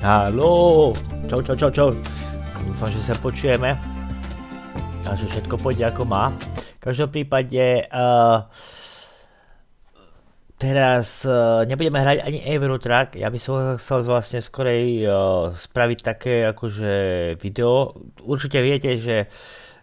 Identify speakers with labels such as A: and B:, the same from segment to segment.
A: Haló, Čau, čau, čau, čau. Dúfam, že sa počujeme. A že všetko pôjde ako má. V každom prípade uh, teraz uh, nebudeme hrať ani Eurotrack, ja by som chcel vlastne skorej uh, spraviť také akože video. Určite viete, že uh,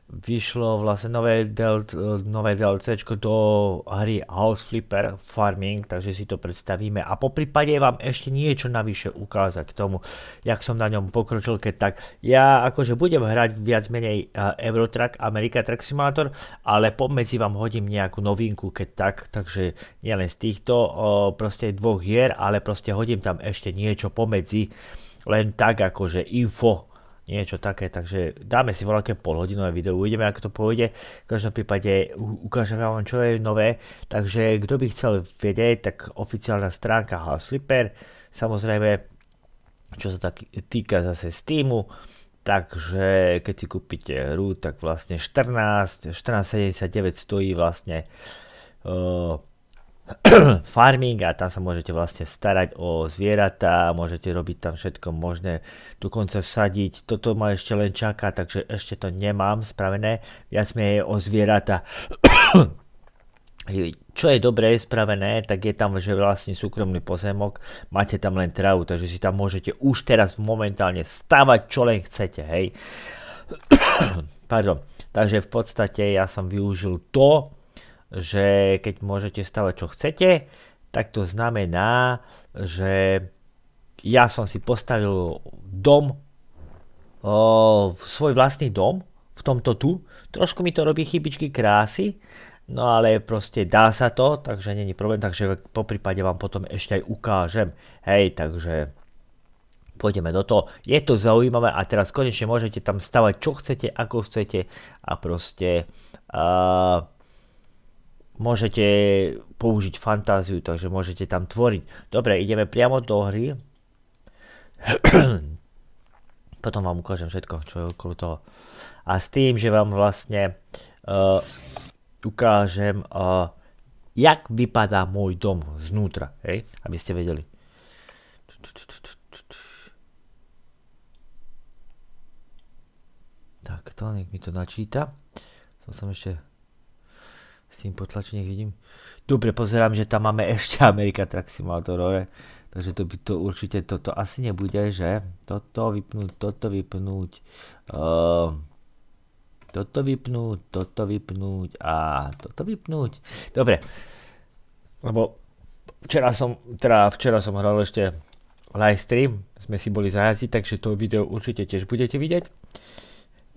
A: vyšlo vlastne nové, del, nové DLC do hry House Flipper Farming, takže si to predstavíme a po prípade vám ešte niečo navyše ukázať k tomu, jak som na ňom pokročil, keď tak ja akože budem hrať viac menej Eurotrack, America Truck Simulator, ale pomedzi vám hodím nejakú novinku, keď tak, takže nielen z týchto proste dvoch hier, ale proste hodím tam ešte niečo pomedzi, len tak akože info, niečo také, takže dáme si voľaké polhodinové video, uvidíme ako to pôjde, v každom prípade ukážem vám čo je nové, takže kto by chcel vedieť, tak oficiálna stránka Slipper, samozrejme čo sa tak týka zase Steamu, takže keď si kúpite hru, tak vlastne 14, 14,79 stojí vlastne eh, farming a tam sa môžete vlastne starať o zvieratá, môžete robiť tam všetko možné, dokonca sadiť. Toto ma ešte len čaká, takže ešte to nemám spravené. Viac mi je o zvieratá. čo je dobre spravené, tak je tam, že vlastne súkromný pozemok, máte tam len travu, takže si tam môžete už teraz momentálne stavať, čo len chcete, hej. Pardon. Takže v podstate ja som využil to, že keď môžete stavať čo chcete, tak to znamená, že ja som si postavil dom, o, svoj vlastný dom v tomto tu. Trošku mi to robí chybičky krásy, no ale proste dá sa to, takže není problém, takže po prípade vám potom ešte aj ukážem. Hej, takže pôjdeme do toho. Je to zaujímavé a teraz konečne môžete tam stavať čo chcete, ako chcete a proste... Uh, môžete použiť fantáziu, takže môžete tam tvoriť. Dobre, ideme priamo do hry. Potom vám ukážem všetko, čo je okolo toho. A s tým, že vám vlastne eh, ukážem, eh, jak vypadá môj dom znútra, hej? aby ste vedeli. Tak, to nech mi to načíta. Som som ešte si potlaču, nech vidím. Dobre, pozerám, že tam máme ešte America Truck Simulator, ale, takže to by to určite, toto asi nebude, že? Toto vypnúť, toto vypnúť, uh, toto vypnúť, toto vypnúť a toto vypnúť. Dobre, lebo včera som, teda včera som hral ešte live stream, sme si boli zajazdiť, takže to video určite tiež budete vidieť.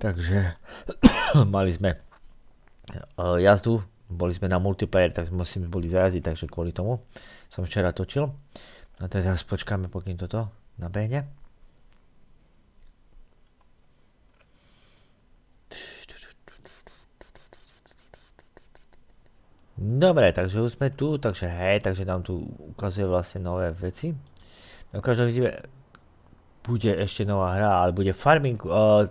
A: Takže mali sme eh, jazdu boli sme na multiplayer, tak sme boli zajazdiť, takže kvôli tomu som včera točil. A teraz počkáme, pokým toto nabehne. Dobre, takže už sme tu, takže hej, takže nám tu ukazuje vlastne nové veci. No každom vidíme, bude ešte nová hra, ale bude farming,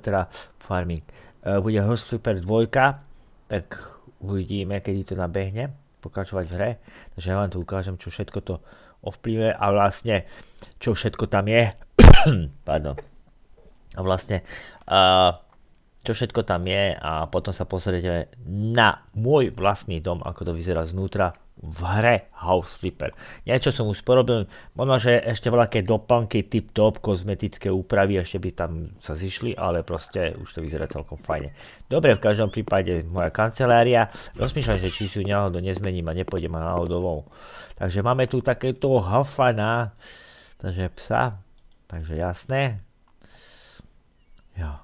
A: teda farming, e, bude Horse Flipper 2, tak uvidíme, kedy to nabehne, pokračovať v hre. Takže ja vám tu ukážem, čo všetko to ovplyvňuje a vlastne, čo všetko tam je. Pardon. A vlastne, uh, čo všetko tam je a potom sa pozriete na môj vlastný dom, ako to vyzerá znútra v hre House Flipper. Niečo som už porobil, možno, že ešte veľké doplnky, tip top, kozmetické úpravy, ešte by tam sa zišli, ale proste už to vyzerá celkom fajne. Dobre, v každom prípade moja kancelária, rozmýšľam, že či si ju náhodou nezmením a nepôjdem ma náhodovou. Takže máme tu takéto hafana, takže psa, takže jasné. Jo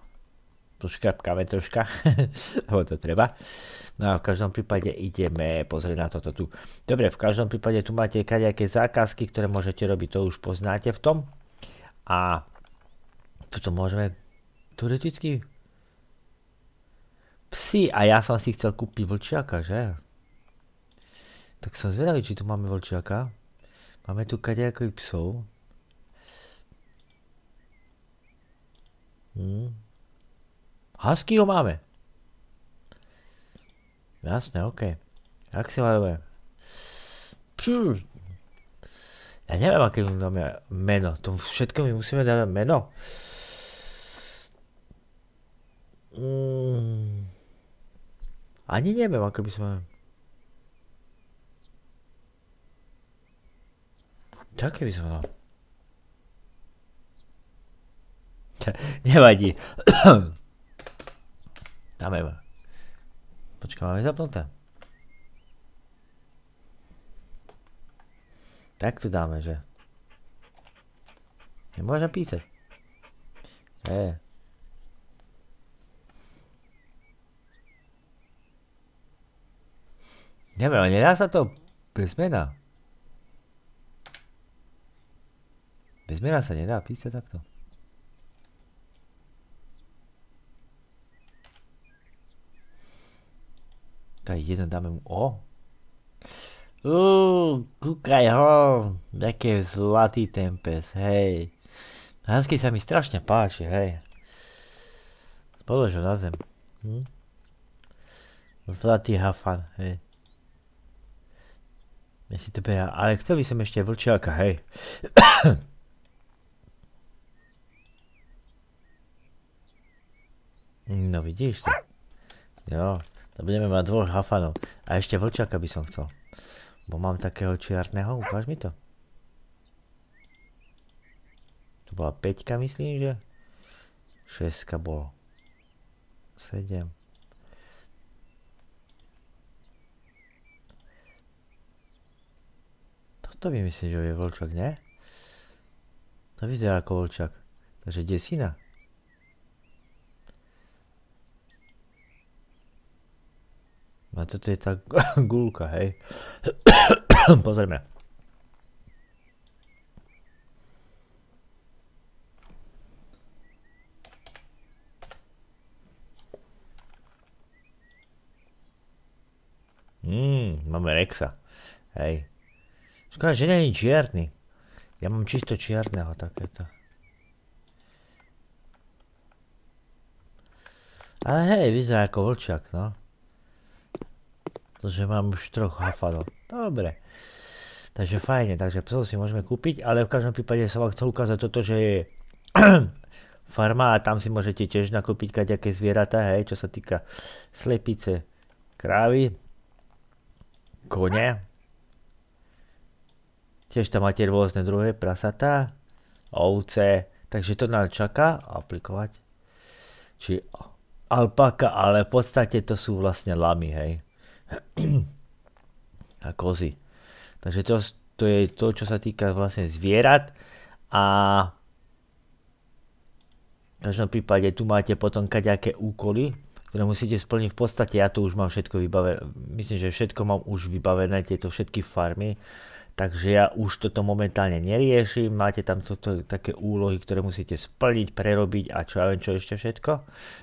A: to škrapkáme troška, lebo to treba. No a v každom prípade ideme pozrieť na toto tu. Dobre, v každom prípade tu máte kadejaké zákazky, ktoré môžete robiť, to už poznáte v tom. A toto môžeme teoreticky psi a ja som si chcel kúpiť vlčiaka, že? Tak som zvedavý, či tu máme vlčiaka. Máme tu kadejakých psov. Hmm. Husky ho máme. Jasné, OK. Axialové. Ja neviem, aké mu dáme meno. To všetko my musíme dať meno. Mm. Ani neviem, aké by sme... Také by sme dali. Nevadí. Dáme. Počkaj, máme zapnuté. Tak tu dáme, že? Nemôžem písať. Že? Neviem, ale nedá sa to bez mena. Bez mena sa nedá písať takto. Tutaj jeden damy mu... O! Uuu, kúkaj ho! jaké zlatý ten pes, hej. Hanský sa mi strašne páči, hej. Polož ho na zem. Hm? Zlatý hafan, hej. Ja si to beha, ale chcel by som ešte vlčiaka, hej. no vidíš to. Jo. To budeme mať dvoch hafanov. A ešte vlčaka by som chcel. Bo mám takého čiarného, ukáž mi to. To bola 5 myslím, že? 6 bolo. 7. Toto by myslím, že je vlčak, ne? To vyzerá ako vlčak. Takže desina. A toto je tá gulka, hej. Pozrieme. Mmm, máme Rexa. Hej. Škoda, že není čierny. Ja mám čisto čierneho takéto. Ale hej, vyzerá ako vlčak, no pretože mám už troch hafanov. Dobre. Takže fajne, takže psov si môžeme kúpiť, ale v každom prípade sa vám chcel ukázať toto, že je farma a tam si môžete tiež nakúpiť kaďaké zvieratá, hej, čo sa týka slepice, krávy, kone. Tiež tam máte rôzne druhé prasatá, ovce, takže to nám čaká aplikovať. Či alpaka, ale v podstate to sú vlastne lamy, hej a kozy. Takže to, to je to, čo sa týka vlastne zvierat a v každom prípade tu máte potom kaďaké úkoly, ktoré musíte splniť v podstate, ja to už mám všetko vybavené, myslím, že všetko mám už vybavené, tieto všetky farmy, takže ja už toto momentálne neriešim, máte tam toto, také úlohy, ktoré musíte splniť, prerobiť a čo ja viem čo ešte všetko,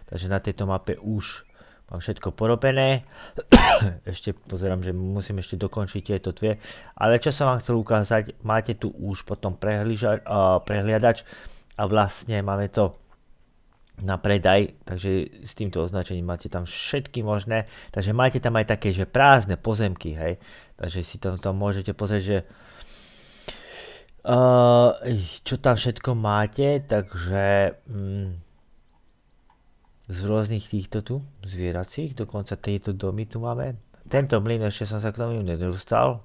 A: takže na tejto mape už Mám všetko porobené. ešte pozerám, že musím ešte dokončiť tieto dve. Ale čo som vám chcel ukázať, máte tu už potom prehliža, uh, prehliadač a vlastne máme to na predaj, takže s týmto označením máte tam všetky možné, takže máte tam aj také, že prázdne pozemky, hej, takže si tam, tam môžete pozrieť, že uh, čo tam všetko máte, takže mm, z rôznych týchto tu, zvieracích, dokonca tejto domy tu máme. Tento mlyn ešte som sa k tomu nedostal,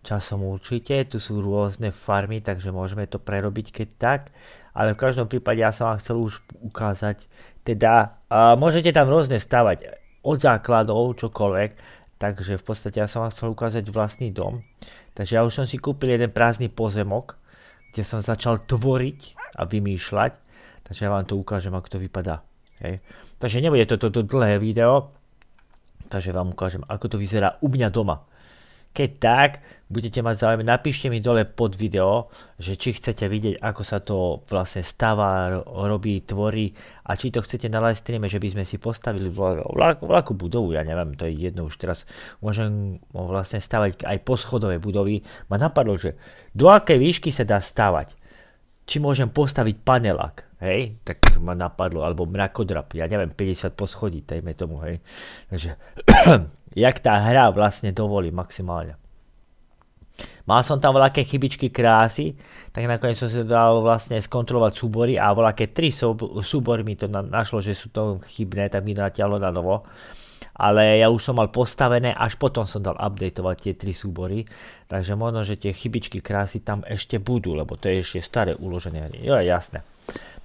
A: časom určite, tu sú rôzne farmy, takže môžeme to prerobiť keď tak, ale v každom prípade ja som vám chcel už ukázať, teda môžete tam rôzne stavať, od základov, čokoľvek, takže v podstate ja som vám chcel ukázať vlastný dom, takže ja už som si kúpil jeden prázdny pozemok, kde som začal tvoriť a vymýšľať, takže ja vám to ukážem, ako to vypadá. Hej. Takže nebude to toto dlhé video, takže vám ukážem, ako to vyzerá u mňa doma. Keď tak, budete mať záujem, napíšte mi dole pod video, že či chcete vidieť, ako sa to vlastne stáva, robí, tvorí a či to chcete na live streame, že by sme si postavili vlakú budovu, ja neviem, to je jedno už teraz. Môžem vlastne stavať aj poschodové budovy. Ma napadlo, že do akej výšky sa dá stavať? Či môžem postaviť panelák? hej, tak to ma napadlo, alebo mrakodrap, ja neviem, 50 poschodí, dajme tomu, hej. Takže, jak tá hra vlastne dovolí maximálne. Mal som tam voľaké chybičky krásy, tak nakoniec som si dal vlastne skontrolovať súbory a voľaké tri súbory mi to našlo, že sú to chybné, tak mi to natiahlo na novo. Ale ja už som mal postavené, až potom som dal updateovať tie tri súbory, takže možno, že tie chybičky krásy tam ešte budú, lebo to je ešte staré uložené. Jo, jasné.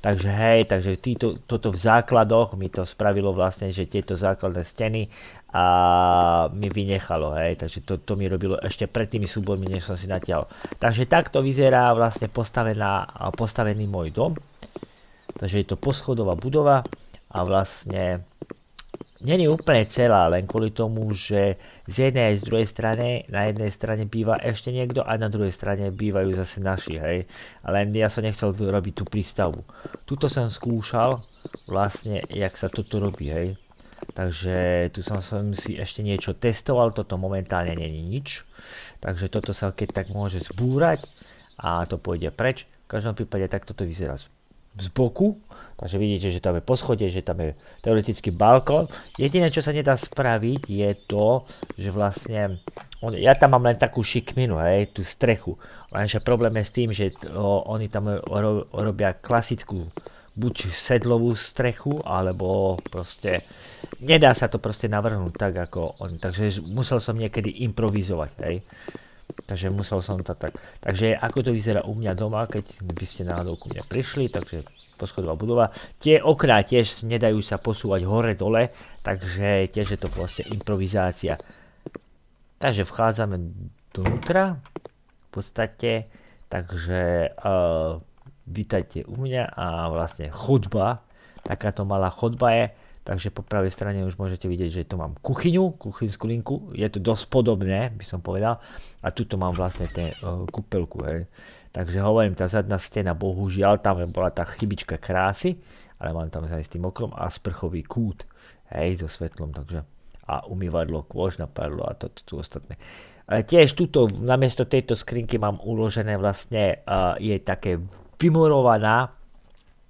A: Takže hej, takže týto, toto v základoch mi to spravilo vlastne, že tieto základné steny a mi vynechalo, hej, takže to, to mi robilo ešte pred tými súbormi, než som si natiaľ. Takže takto vyzerá vlastne postavená, postavený môj dom. Takže je to poschodová budova a vlastne není úplne celá, len kvôli tomu, že z jednej aj z druhej strany, na jednej strane býva ešte niekto a na druhej strane bývajú zase naši, hej. Ale ja som nechcel robiť tú prístavu. Tuto som skúšal vlastne, jak sa toto robí, hej. Takže tu som, si ešte niečo testoval, toto momentálne není nič. Takže toto sa keď tak môže zbúrať a to pôjde preč. V každom prípade takto to vyzerá z boku Takže vidíte, že tam je poschodie, že tam je teoretický balkón. Jediné, čo sa nedá spraviť, je to, že vlastne... ja tam mám len takú šikminu, hej, tú strechu. Lenže problém je s tým, že oni tam robia klasickú buď sedlovú strechu, alebo proste nedá sa to proste navrhnúť tak, ako oni. Takže musel som niekedy improvizovať, hej. Takže musel som to tak. Takže ako to vyzerá u mňa doma, keď by ste náhodou ku mne prišli, takže poschodová budova. Tie okná tiež nedajú sa posúvať hore-dole, takže tiež je to proste improvizácia. Takže vchádzame dovnútra v podstate, takže vítajte u mňa a vlastne chodba, takáto malá chodba je, takže po pravej strane už môžete vidieť, že tu mám kuchyňu, kuchynskú linku, je to dosť podobné, by som povedal, a tuto mám vlastne tú e, kúpelku, hej. Takže hovorím, tá zadná stena, bohužiaľ, tam bola tá chybička krásy, ale mám tam aj s tým okrom a sprchový kút, hej, so svetlom, takže a umývadlo, na perlo a toto tu ostatné. E, tiež tuto, namiesto tejto skrinky mám uložené vlastne, e, je také vymorovaná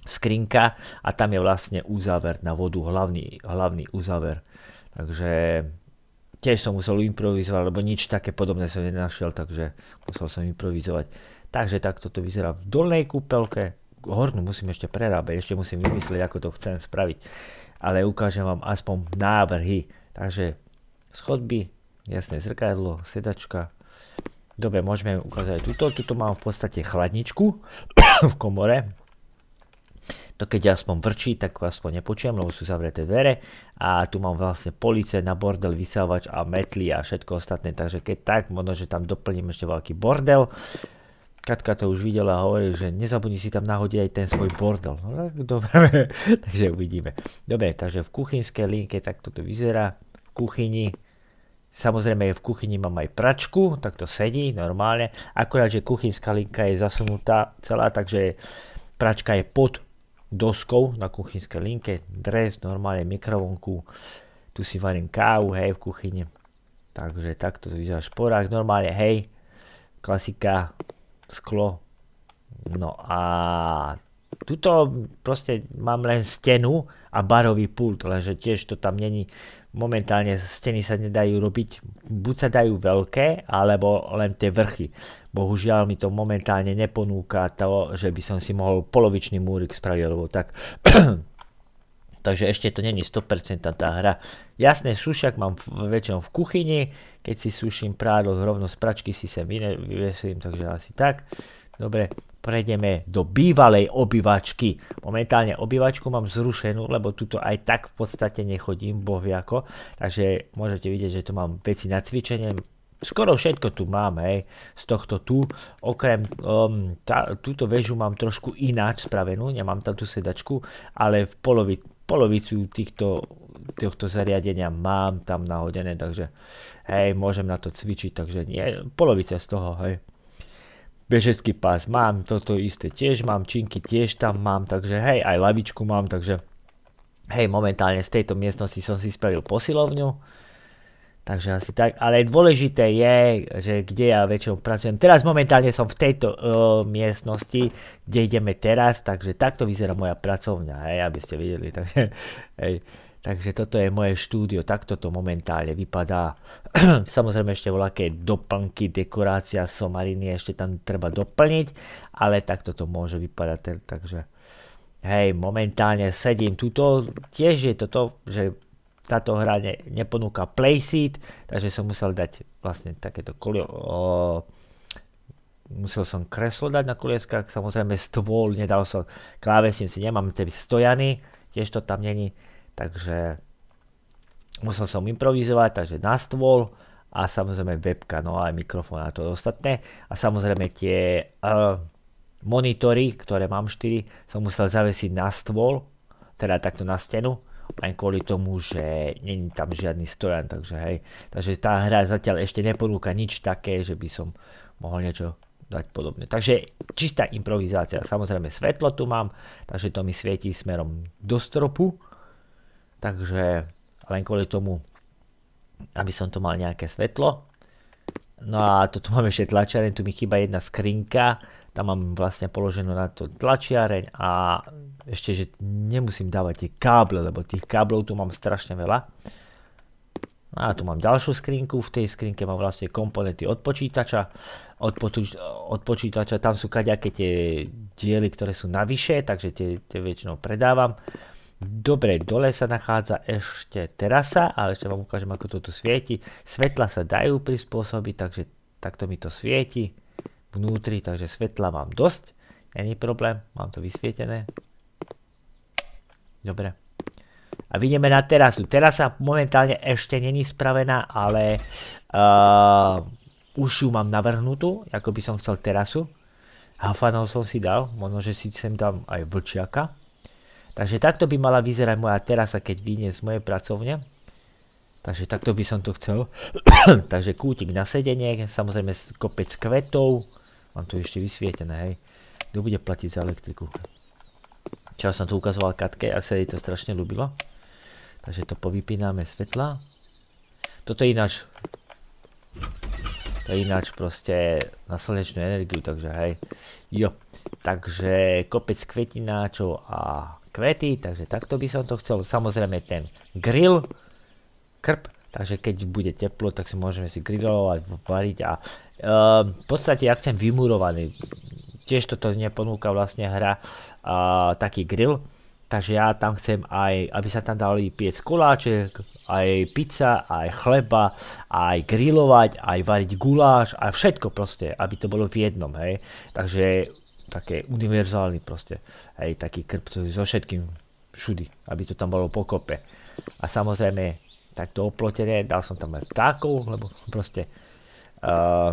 A: skrinka a tam je vlastne uzáver na vodu, hlavný, hlavný uzáver. Takže tiež som musel improvizovať, lebo nič také podobné som nenašiel, takže musel som improvizovať. Takže takto to vyzerá v dolnej kúpelke. Hornú musím ešte prerábať, ešte musím vymyslieť, ako to chcem spraviť. Ale ukážem vám aspoň návrhy. Takže schodby, jasné zrkadlo, sedačka. Dobre, môžeme ukázať tuto. Tuto mám v podstate chladničku v komore. To keď aspoň vrčí, tak aspoň nepočujem, lebo sú zavreté dvere. A tu mám vlastne police na bordel, vysávač a metly a všetko ostatné. Takže keď tak, možno, že tam doplním ešte veľký bordel. Katka to už videla a hovorí, že nezabudni si tam nahodiť aj ten svoj bordel. No, dobre, takže uvidíme. Dobre, takže v kuchynskej linke tak toto vyzerá. V kuchyni, samozrejme v kuchyni mám aj pračku, tak to sedí normálne. Akorát, že kuchynská linka je zasunutá celá, takže pračka je pod doskou na kuchynskej linke. Dres, normálne mikrovonku. Tu si varím kávu, hej, v kuchyni. Takže takto to vyzerá šporák. Normálne, hej, klasika, sklo. No a tuto proste mám len stenu a barový pult, lenže tiež to tam není. Momentálne steny sa nedajú robiť, buď sa dajú veľké, alebo len tie vrchy. Bohužiaľ mi to momentálne neponúka to, že by som si mohol polovičný múrik spraviť, lebo tak takže ešte to není 100% tá hra. Jasné, sušak mám v, väčšinou v kuchyni, keď si suším prádlo rovno z pračky si sem vyvesím, takže asi tak. Dobre, prejdeme do bývalej obývačky. Momentálne obývačku mám zrušenú, lebo tuto aj tak v podstate nechodím, bohviako. Takže môžete vidieť, že tu mám veci na cvičenie. Skoro všetko tu mám, hej, z tohto tu. Okrem, um, tá, túto väžu mám trošku ináč spravenú, nemám tam tú sedačku, ale v polovi, polovicu týchto, týchto zariadenia mám tam nahodené, takže hej, môžem na to cvičiť, takže nie, polovica z toho, hej. Bežecký pás mám, toto isté tiež mám, činky tiež tam mám, takže hej, aj lavičku mám, takže hej, momentálne z tejto miestnosti som si spravil posilovňu, Takže asi tak, ale dôležité je, že kde ja väčšinou pracujem. Teraz momentálne som v tejto uh, miestnosti, kde ideme teraz, takže takto vyzerá moja pracovňa, hej, aby ste videli. Takže, hej, takže toto je moje štúdio, takto to momentálne vypadá. Samozrejme ešte voľaké doplnky, dekorácia, somariny, ešte tam treba doplniť, ale takto to môže vypadať, takže... Hej, momentálne sedím tuto, tiež je toto, že táto hra ne, neponúka playseat, takže som musel dať vlastne takéto kolio, o, musel som kreslo dať na kolieskách, samozrejme stôl, nedal som klávesník, si nemám tie stojany, tiež to tam není, takže musel som improvizovať, takže na stôl a samozrejme webka, no aj mikrofón a to ostatné a samozrejme tie uh, monitory, ktoré mám 4, som musel zavesiť na stôl, teda takto na stenu, len kvôli tomu, že není tam žiadny stojan, takže hej. Takže tá hra zatiaľ ešte neponúka nič také, že by som mohol niečo dať podobne. Takže čistá improvizácia. Samozrejme svetlo tu mám, takže to mi svietí smerom do stropu. Takže len kvôli tomu, aby som tu mal nejaké svetlo. No a tu mám ešte tlačiareň, tu mi chýba jedna skrinka, tam mám vlastne položenú na to tlačiareň a ešte, že nemusím dávať tie káble, lebo tých káblov tu mám strašne veľa. No a tu mám ďalšiu skrinku, v tej skrinke mám vlastne komponenty od počítača, od, potuč, od počítača tam sú kaďaké tie diely, ktoré sú navyše, takže tie, tie väčšinou predávam. Dobre, dole sa nachádza ešte terasa, ale ešte vám ukážem, ako to tu svieti. Svetla sa dajú prispôsobiť, takže takto mi to svieti vnútri, takže svetla mám dosť. Není problém, mám to vysvietené. Dobre. A vidíme na terasu. Terasa momentálne ešte není spravená, ale uh, už ju mám navrhnutú, ako by som chcel terasu. Hafanov som si dal, možno, že si sem dám aj vlčiaka. Takže takto by mala vyzerať moja terasa, keď vyjde z mojej pracovne. Takže takto by som to chcel. Takže kútik na sedenie, samozrejme kopec kvetov. Mám tu ešte vysvietené, hej. Kto bude platiť za elektriku? Čo som tu ukazoval Katke a sa jej to strašne ľúbilo. Takže to povypíname svetla. Toto je ináč... To je ináč proste na slnečnú energiu, takže hej. Jo. Takže kopec kvetináčov a kvety, takže takto by som to chcel. Samozrejme ten grill, krp, takže keď bude teplo, tak si môžeme si grillovať, variť a ehm, v podstate ja chcem vymurovaný. Tiež toto neponúka vlastne hra taký grill, takže ja tam chcem aj, aby sa tam dali piec koláček, aj pizza, aj chleba, aj grillovať, aj variť guláš, aj všetko proste, aby to bolo v jednom, hej. Takže také univerzálny proste, aj taký krp so všetkým všudy, aby to tam bolo pokope. A samozrejme takto oplotené, dal som tam aj vtákov, lebo proste uh,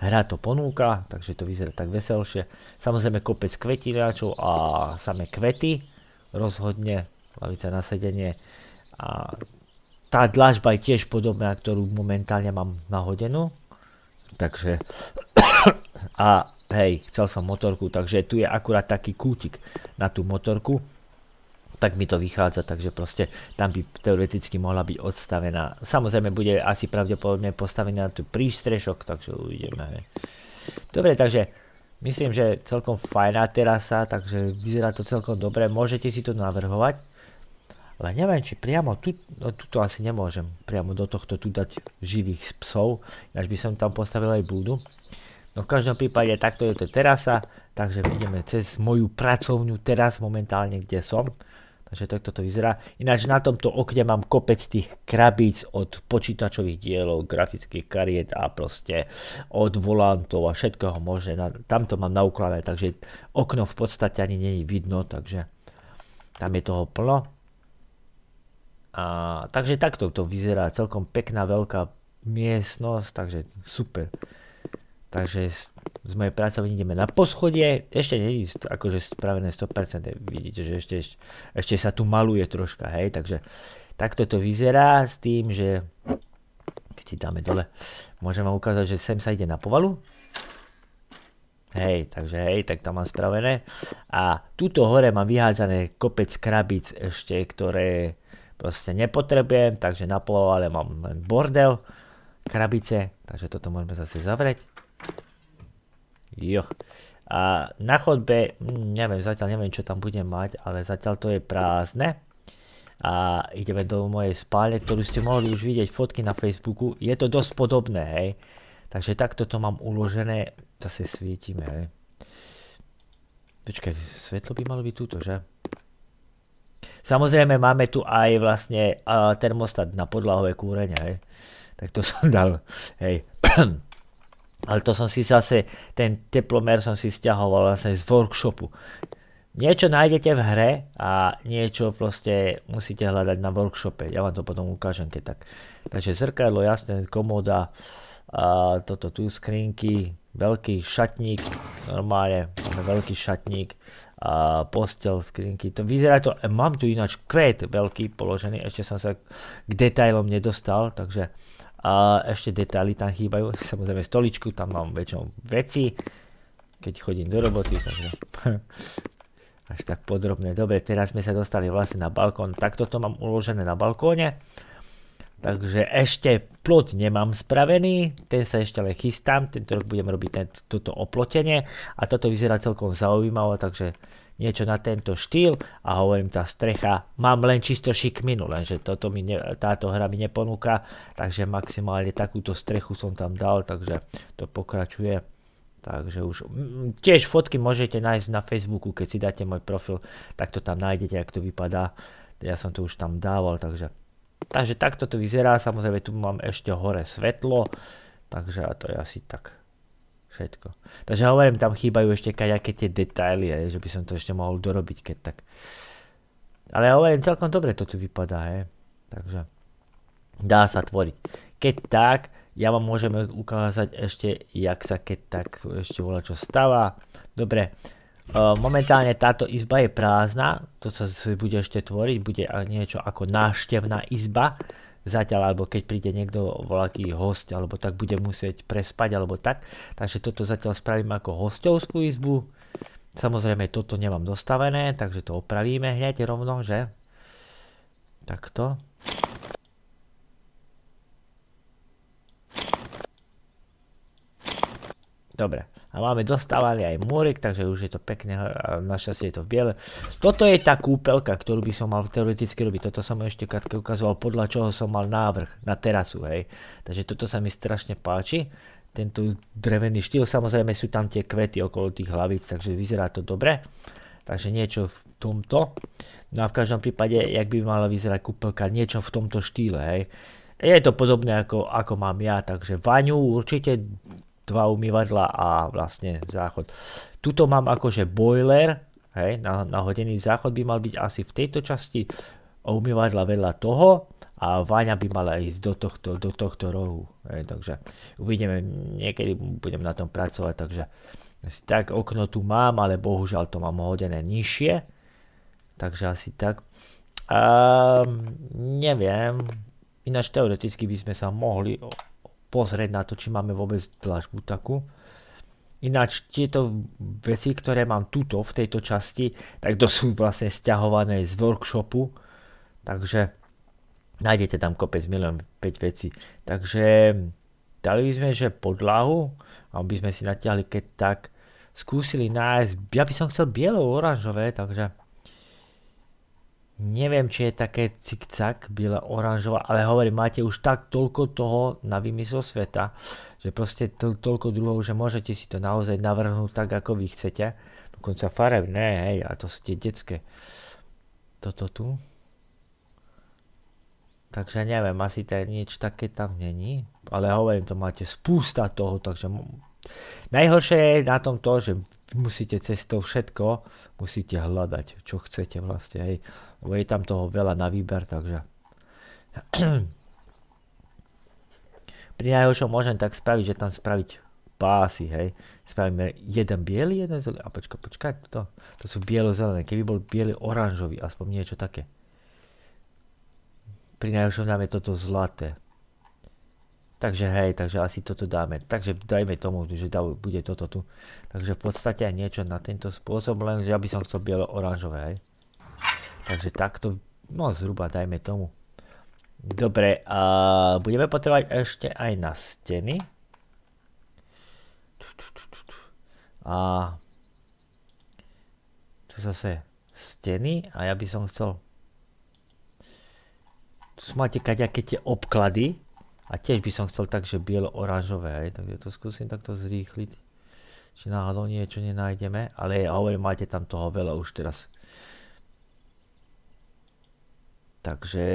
A: hra to ponúka, takže to vyzerá tak veselšie. Samozrejme kopec kvetináčov a samé kvety, rozhodne lavica na sedenie a tá dlažba je tiež podobná, ktorú momentálne mám nahodenú. Takže a hej, chcel som motorku, takže tu je akurát taký kútik na tú motorku, tak mi to vychádza, takže proste tam by teoreticky mohla byť odstavená. Samozrejme bude asi pravdepodobne postavená na tú prístrešok, takže uvidíme. Hej. Dobre, takže myslím, že celkom fajná terasa, takže vyzerá to celkom dobre, môžete si to navrhovať. Ale neviem, či priamo tu, no, tuto asi nemôžem priamo do tohto tu dať živých psov, až by som tam postavil aj budu. No v každom prípade takto je to terasa, takže ideme cez moju pracovňu teraz momentálne, kde som. Takže takto to vyzerá. Ináč na tomto okne mám kopec tých krabíc od počítačových dielov, grafických kariet a proste od volantov a všetkoho možné. Tamto mám nauklané, takže okno v podstate ani není vidno, takže tam je toho plno. A, takže takto to vyzerá, celkom pekná veľká miestnosť, takže super. Takže z mojej práce ideme na poschodie, ešte nie je akože spravené 100%, vidíte, že ešte, ešte, ešte sa tu maluje troška, hej, takže takto to vyzerá s tým, že keď si dáme dole, môžem vám ukázať, že sem sa ide na povalu, Hej, takže hej, tak tam mám spravené. A tuto hore mám vyhádzané kopec krabic ešte, ktoré proste nepotrebujem, takže na povale mám len bordel, krabice, takže toto môžeme zase zavrieť. Jo. A na chodbe, hm, neviem, zatiaľ neviem, čo tam budem mať, ale zatiaľ to je prázdne. A ideme do mojej spálne, ktorú ste mohli už vidieť fotky na Facebooku. Je to dosť podobné, hej. Takže takto to mám uložené. Zase svietime, hej. Počkaj, svetlo by malo byť túto, že? Samozrejme máme tu aj vlastne termostat na podlahové kúrenie, hej. Tak to som dal, hej. Ale to som si zase, ten teplomer som si stiahoval zase z workshopu. Niečo nájdete v hre a niečo proste musíte hľadať na workshope. Ja vám to potom ukážem, keď tak. Takže zrkadlo, jasné, komoda, toto tu skrinky, veľký šatník, normálne máme veľký šatník, postel, skrinky, to vyzerá to, mám tu ináč kvet veľký položený, ešte som sa k detailom nedostal, takže a ešte detaily tam chýbajú, samozrejme stoličku, tam mám väčšinou veci, keď chodím do roboty, takže až tak podrobne. Dobre, teraz sme sa dostali vlastne na balkón, takto to mám uložené na balkóne. Takže ešte plot nemám spravený, ten sa ešte len chystám, tento rok budem robiť toto oplotenie a toto vyzerá celkom zaujímavé, takže niečo na tento štýl a hovorím, tá strecha, mám len čisto šikminu, lenže toto mi ne, táto hra mi neponúka, takže maximálne takúto strechu som tam dal, takže to pokračuje. Takže už tiež fotky môžete nájsť na Facebooku, keď si dáte môj profil, tak to tam nájdete, ak to vypadá. Ja som to už tam dával, takže, takže takto to vyzerá. Samozrejme, tu mám ešte hore svetlo, takže to je asi tak Všetko. Takže hovorím, tam chýbajú ešte kaďaké tie detaily, je, že by som to ešte mohol dorobiť, keď tak. Ale ja hovorím, celkom dobre to tu vypadá, je. Takže dá sa tvoriť. Keď tak, ja vám môžem ukázať ešte, jak sa keď tak ešte volá čo stáva. Dobre, e, momentálne táto izba je prázdna, to sa bude ešte tvoriť, bude niečo ako náštevná izba zatiaľ, alebo keď príde niekto voľaký host, alebo tak bude musieť prespať, alebo tak. Takže toto zatiaľ spravím ako hostovskú izbu. Samozrejme toto nemám dostavené, takže to opravíme hneď rovno, že? Takto. Dobre. A máme dostávali aj múrik, takže už je to pekne, našťastie je to v biele. Toto je tá kúpelka, ktorú by som mal teoreticky robiť. Toto som ešte Katke ukazoval, podľa čoho som mal návrh na terasu, hej. Takže toto sa mi strašne páči. Tento drevený štýl, samozrejme sú tam tie kvety okolo tých hlavíc, takže vyzerá to dobre. Takže niečo v tomto. No a v každom prípade, jak by mala vyzerať kúpelka, niečo v tomto štýle, hej. Je to podobné ako, ako mám ja, takže vaňu určite dva umývadla a vlastne záchod. Tuto mám akože boiler, hej, nahodený záchod by mal byť asi v tejto časti umývadla vedľa toho a váňa by mala ísť do tohto, do tohto rohu. Hej, takže uvidíme, niekedy budem na tom pracovať, takže asi tak okno tu mám, ale bohužiaľ to mám hodené nižšie, takže asi tak. neviem, ináč teoreticky by sme sa mohli pozrieť na to, či máme vôbec dlažbu takú. Ináč tieto veci, ktoré mám tuto v tejto časti, tak to sú vlastne stiahované z workshopu, takže nájdete tam kopec milión 5 veci. Takže dali by sme, že podlahu, aby sme si natiahli, keď tak skúsili nájsť, ja by som chcel bielo-oranžové, takže Neviem, či je také cik-cak, biela, oranžová, ale hovorím, máte už tak toľko toho na vymysel sveta, že proste to, toľko druhov, že môžete si to naozaj navrhnúť tak, ako vy chcete. Dokonca ne, hej, a to sú tie detské. Toto tu. Takže neviem, asi to niečo také tam není. Ale hovorím, to máte spústa toho, takže... Najhoršie je na tom to, že musíte cez to všetko, musíte hľadať, čo chcete vlastne, hej. Lebo je tam toho veľa na výber, takže... Pri najhoršom môžem tak spraviť, že tam spraviť pásy, hej. Spravíme jeden biely, jeden zelený. A počka, počkaj, to, to sú bielo-zelené. Keby bol biely oranžový, aspoň niečo také. Pri najhoršom dáme toto zlaté. Takže hej, takže asi toto dáme. Takže dajme tomu, že dá, bude toto tu. Takže v podstate niečo na tento spôsob, len ja by som chcel bielo-oranžové, hej. Takže takto, no zhruba dajme tomu. Dobre, a budeme potrebovať ešte aj na steny. A to zase steny a ja by som chcel tu máte kaďaké tie obklady a tiež by som chcel tak, že bielo-oranžové, hej, takže to skúsim takto zrýchliť. Či náhodou niečo nenájdeme, ale ja hovorím, máte tam toho veľa už teraz. Takže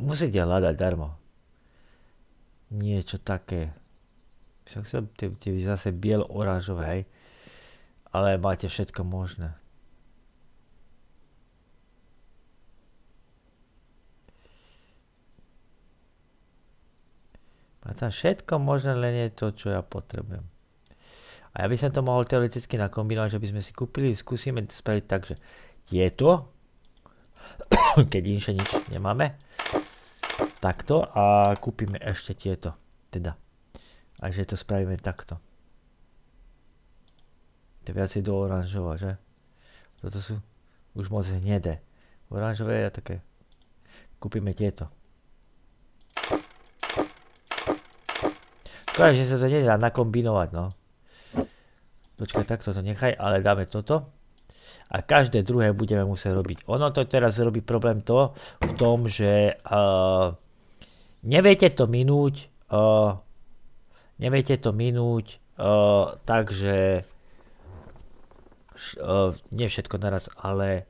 A: musíte hľadať darmo. Niečo také. Som chcel tie, tie zase bielo-oranžové, hej. Ale máte všetko možné. Má tam všetko možné, len je to, čo ja potrebujem. A ja by som to mohol teoreticky nakombinovať, že by sme si kúpili, skúsime spraviť tak, že tieto, keď inšie nič nemáme, takto a kúpime ešte tieto, teda. A že to spravíme takto. To je viacej do oranžova, že? Toto sú už moc hnedé. Oranžové je také. Kúpime tieto. Práve, že sa to nedá nakombinovať, no. Počkaj, takto to nechaj, ale dáme toto. A každé druhé budeme musieť robiť. Ono to teraz robí problém to, v tom, že neviete to minúť, neviete to minúť, takže nie všetko naraz, ale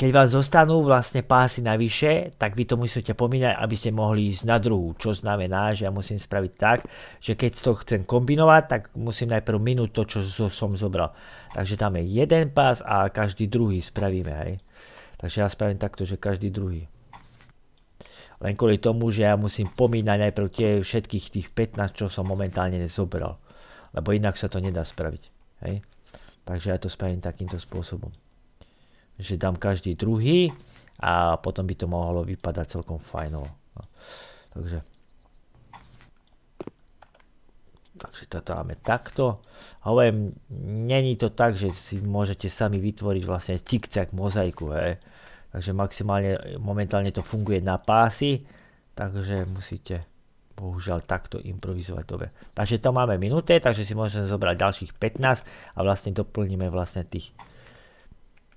A: keď vás zostanú vlastne pásy navyše, tak vy to musíte pomínať, aby ste mohli ísť na druhú, čo znamená, že ja musím spraviť tak, že keď to chcem kombinovať, tak musím najprv minúť to, čo som zobral. Takže tam je jeden pás a každý druhý spravíme, hej. Takže ja spravím takto, že každý druhý. Len kvôli tomu, že ja musím pomínať najprv tie všetkých tých 15, čo som momentálne nezobral. Lebo inak sa to nedá spraviť. Hej? Takže ja to spravím takýmto spôsobom že dám každý druhý a potom by to mohlo vypadať celkom fajnovo. No. Takže Takže to dáme takto. Hovorím, není to tak, že si môžete sami vytvoriť vlastne cikcak mozaiku, hej. Takže maximálne, momentálne to funguje na pásy, takže musíte bohužiaľ takto improvizovať dobre. Takže to máme minuté, takže si môžeme zobrať ďalších 15 a vlastne doplníme vlastne tých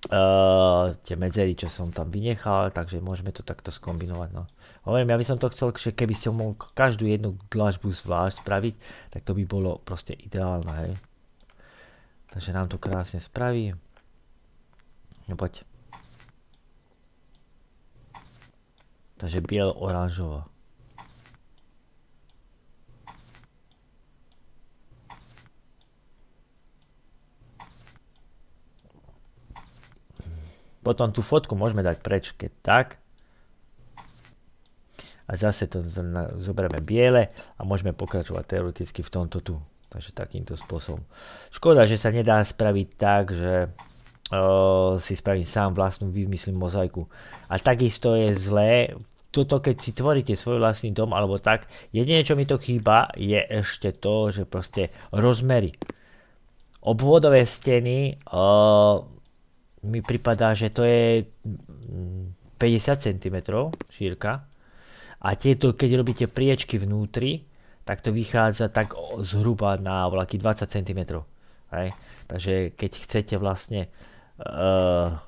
A: Eh, tie medzery, čo som tam vynechal, takže môžeme to takto skombinovať. No. Hovorím, ja by som to chcel, že keby som mohol každú jednu dlažbu zvlášť spraviť, tak to by bolo proste ideálne, hej. Takže nám to krásne spraví. No poď. Takže bielo-oranžovo. Potom tú fotku môžeme dať preč, keď tak. A zase to zoberieme biele a môžeme pokračovať teoreticky v tomto tu. Takže takýmto spôsobom. Škoda, že sa nedá spraviť tak, že si spravím sám vlastnú, vymyslím mozaiku. A takisto je zlé, toto keď si tvoríte svoj vlastný dom alebo tak, jedine čo mi to chýba je ešte to, že proste rozmery. Obvodové steny, mi pripadá, že to je 50 cm šírka a tieto, keď robíte priečky vnútri, tak to vychádza tak zhruba na vlaky 20 cm. Hej. Takže keď chcete vlastne uh,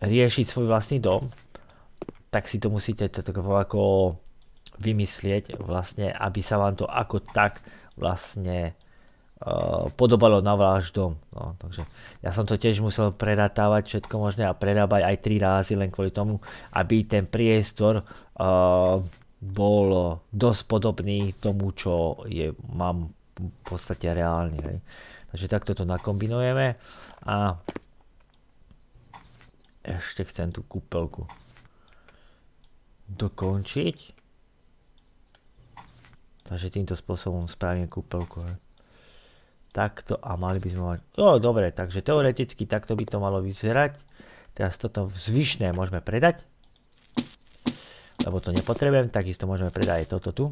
A: riešiť svoj vlastný dom, tak si to musíte ako vymyslieť vlastne, aby sa vám to ako tak vlastne Eh, podobalo na váš dom. No, takže ja som to tiež musel preratávať všetko možné a prerábať aj tri rázy len kvôli tomu, aby ten priestor uh, bol dosť podobný tomu, čo je, mám v podstate reálne. Hej. Takže takto to nakombinujeme a ešte chcem tú kúpelku dokončiť. Takže týmto spôsobom spravím kúpelku. Hej takto a mali by sme mať, no dobre, takže teoreticky takto by to malo vyzerať. Teraz toto zvyšné môžeme predať, lebo to nepotrebujem, takisto môžeme predať aj toto tu.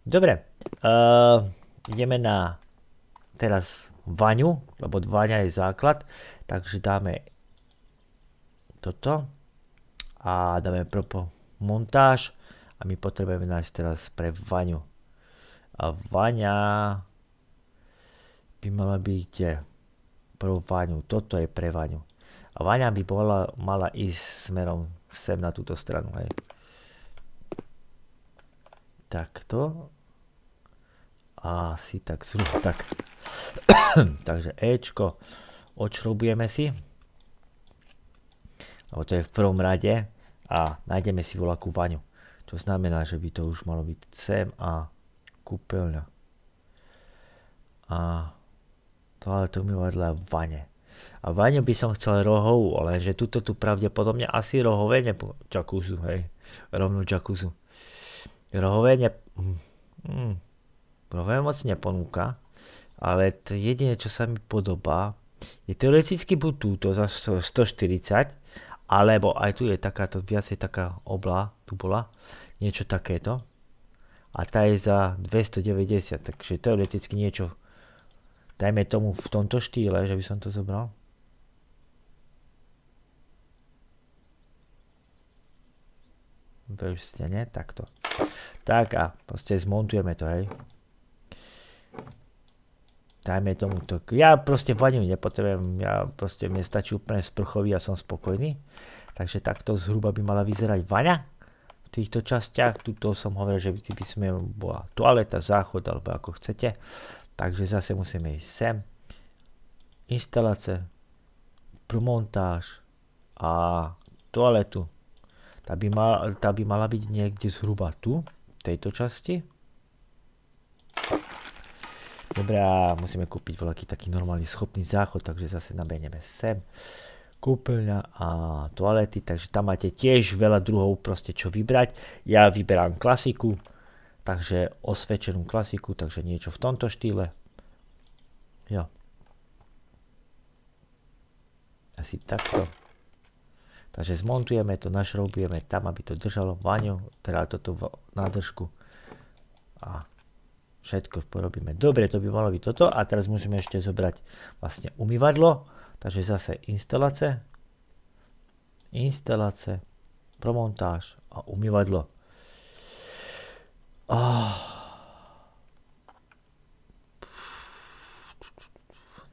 A: Dobre, uh, ideme na teraz vaňu, lebo vaňa je základ, takže dáme toto a dáme propo montáž a my potrebujeme nájsť teraz pre vaňu. A vaňa by mala byť eh, pro vaňu. Toto je pre vaňu. A vaňa by bola, mala ísť smerom sem na túto stranu. Hej. Takto. A si tak zhruba tak. Takže Ečko odšrubujeme si. Lebo to je v prvom rade. A nájdeme si voľakú vaňu. To znamená, že by to už malo byť sem a kúpeľňa. A toaletu umývadla vane. A vane by som chcel rohovú, ale že tuto tu pravdepodobne asi rohové nepo... Čakúzu, hej. Rovnú čakúzu. Rohové ne... Hm, hm. Rohové moc neponúka, ale to jedine, čo sa mi podobá, je teoreticky buď túto za 140, alebo aj tu je takáto, viacej taká obla, tu bola, niečo takéto. A tá je za 290, takže teoreticky niečo dajme tomu v tomto štýle, že by som to zobral. v stene, takto. Tak a proste zmontujeme to, hej. Dajme tomu to. Ja proste vaniu nepotrebujem, ja proste mne stačí úplne sprchový a som spokojný. Takže takto zhruba by mala vyzerať vaňa v týchto častiach. Tuto som hovoril, že by, by sme bola toaleta, záchod alebo ako chcete. Takže zase musíme ísť sem. Instalace, montáž a toaletu. Tá by, mal, tá by mala byť niekde zhruba tu, v tejto časti. Dobre, a musíme kúpiť voľaký taký normálny schopný záchod, takže zase nabehneme sem. Kúpeľňa a toalety, takže tam máte tiež veľa druhov proste čo vybrať. Ja vyberám klasiku, takže osvedčenú klasiku, takže niečo v tomto štýle. Jo. Asi takto. Takže zmontujeme to, našroubujeme tam, aby to držalo vaňu, teda toto nádržku. A všetko porobíme. Dobre, to by malo byť toto. A teraz musíme ešte zobrať vlastne umývadlo. Takže zase instalace, instalace, promontáž a umývadlo. Oh.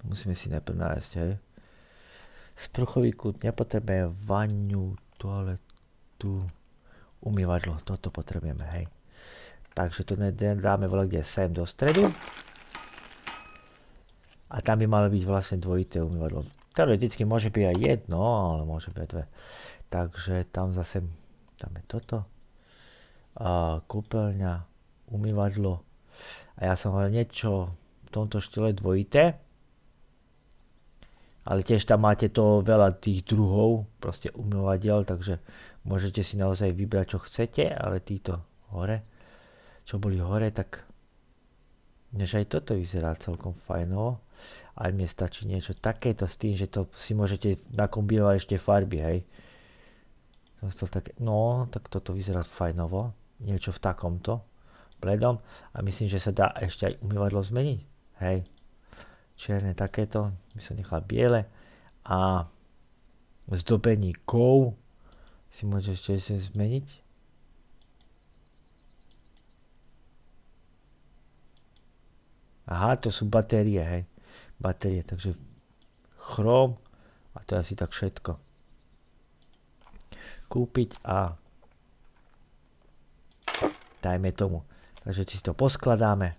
A: Musíme si najprv nájsť, hej. Sprchový kút, nepotrebujeme vaňu, toaletu, umývadlo, toto potrebujeme, hej. Takže to dáme kde sem do stredu. A tam by malo byť vlastne dvojité umývadlo. Teoreticky môže byť aj jedno, ale môže byť aj dve. Takže tam zase dáme toto kúpeľňa, umývadlo. A ja som hovoril niečo v tomto štýle dvojité. Ale tiež tam máte to veľa tých druhov, proste umývadiel, takže môžete si naozaj vybrať, čo chcete, ale títo hore, čo boli hore, tak než aj toto vyzerá celkom fajno. Aj mne stačí niečo takéto s tým, že to si môžete nakombinovať ešte farby, hej. No tak, no, tak toto vyzerá fajnovo niečo v takomto bledom a myslím, že sa dá ešte aj umývadlo zmeniť. Hej, čierne takéto, by som nechal biele a zdobení kov si môže ešte zmeniť. Aha, to sú batérie, hej. Batérie, takže chrom a to je asi tak všetko. Kúpiť a dajme tomu. Takže si to poskladáme.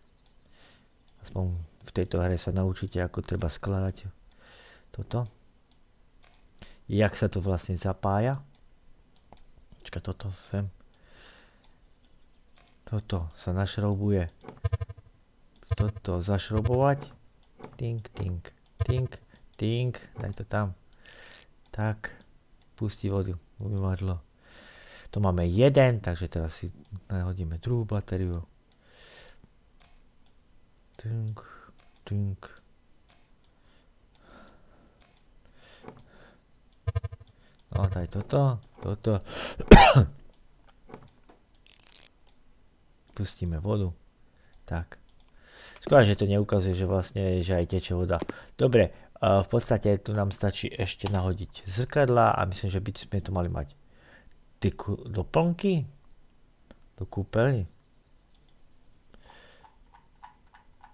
A: Aspoň v tejto hre sa naučíte, ako treba skladať toto. Jak sa to vlastne zapája. Počka toto sem. Toto sa našroubuje. Toto zašrobovať. Tink, tink, tink, tink. Daj to tam. Tak. Pustí vodu. Umývadlo. To máme jeden, takže teraz si nahodíme druhú batériu. Tunk, tunk. No daj toto, toto. Pustíme vodu. Tak. Skôr, že to neukazuje, že vlastne, že aj teče voda. Dobre, v podstate tu nám stačí ešte nahodiť zrkadla a myslím, že by sme to mali mať ty ku, do kúpeľni.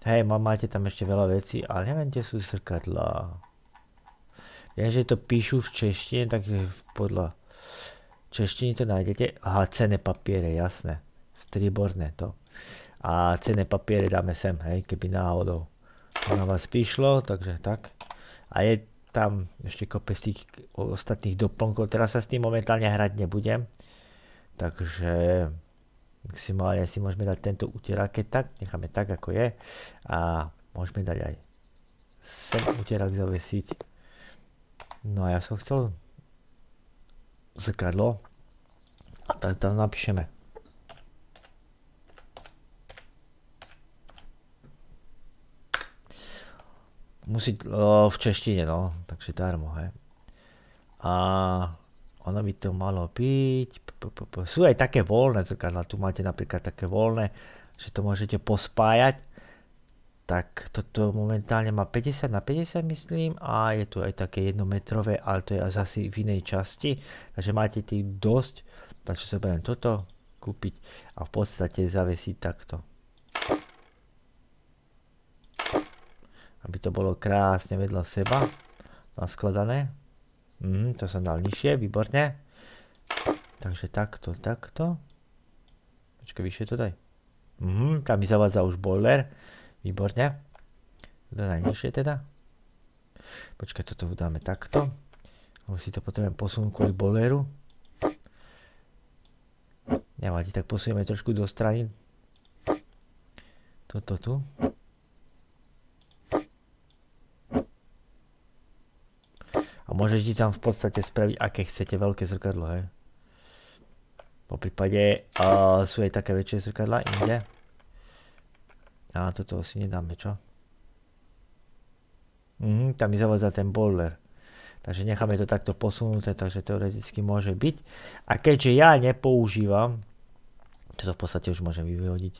A: Hej, má, máte tam ešte veľa vecí, ale neviem, kde sú srkadlá. Viem, že to píšu v češtine, takže podľa češtiny to nájdete. Aha, cené papiere, jasné. Striborné to. A cené papiere dáme sem, hej, keby náhodou. To na vás píšlo, takže tak. A je tam ešte kopec tých ostatných doplnkov. Teraz sa s tým momentálne hrať nebudem. Takže maximálne si môžeme dať tento úterak, keď tak, necháme tak ako je. A môžeme dať aj sem uterak zavesiť. No a ja som chcel zrkadlo. A tak tam napíšeme musí v češtine, no, takže darmo, hej. A ono by to malo byť, sú aj také voľné tu máte napríklad také voľné, že to môžete pospájať, tak toto momentálne má 50 na 50 myslím a je tu aj také jednometrové, ale to je zase v inej časti, takže máte tých dosť, takže sa budem toto, kúpiť a v podstate zavesiť takto. aby to bolo krásne vedľa seba naskladané. Mm, to som dal nižšie, výborne. Takže takto, takto. Počkaj, vyššie to daj. Mhm, tam mi zavádza už boiler. Výborne. To najnižšie teda. Počkaj, toto dáme takto. Lebo si to potrebujem posunúť kvôli boileru. Nevadí, tak posunieme trošku do strany. Toto tu. môžeš ti tam v podstate spraviť, aké chcete veľké zrkadlo, hej. Po prípade uh, sú aj také väčšie zrkadla inde. A toto asi nedáme, čo? Mhm, tam mi zavádza ten boiler. Takže necháme to takto posunuté, takže teoreticky môže byť. A keďže ja nepoužívam, toto v podstate už môžem vyhodiť,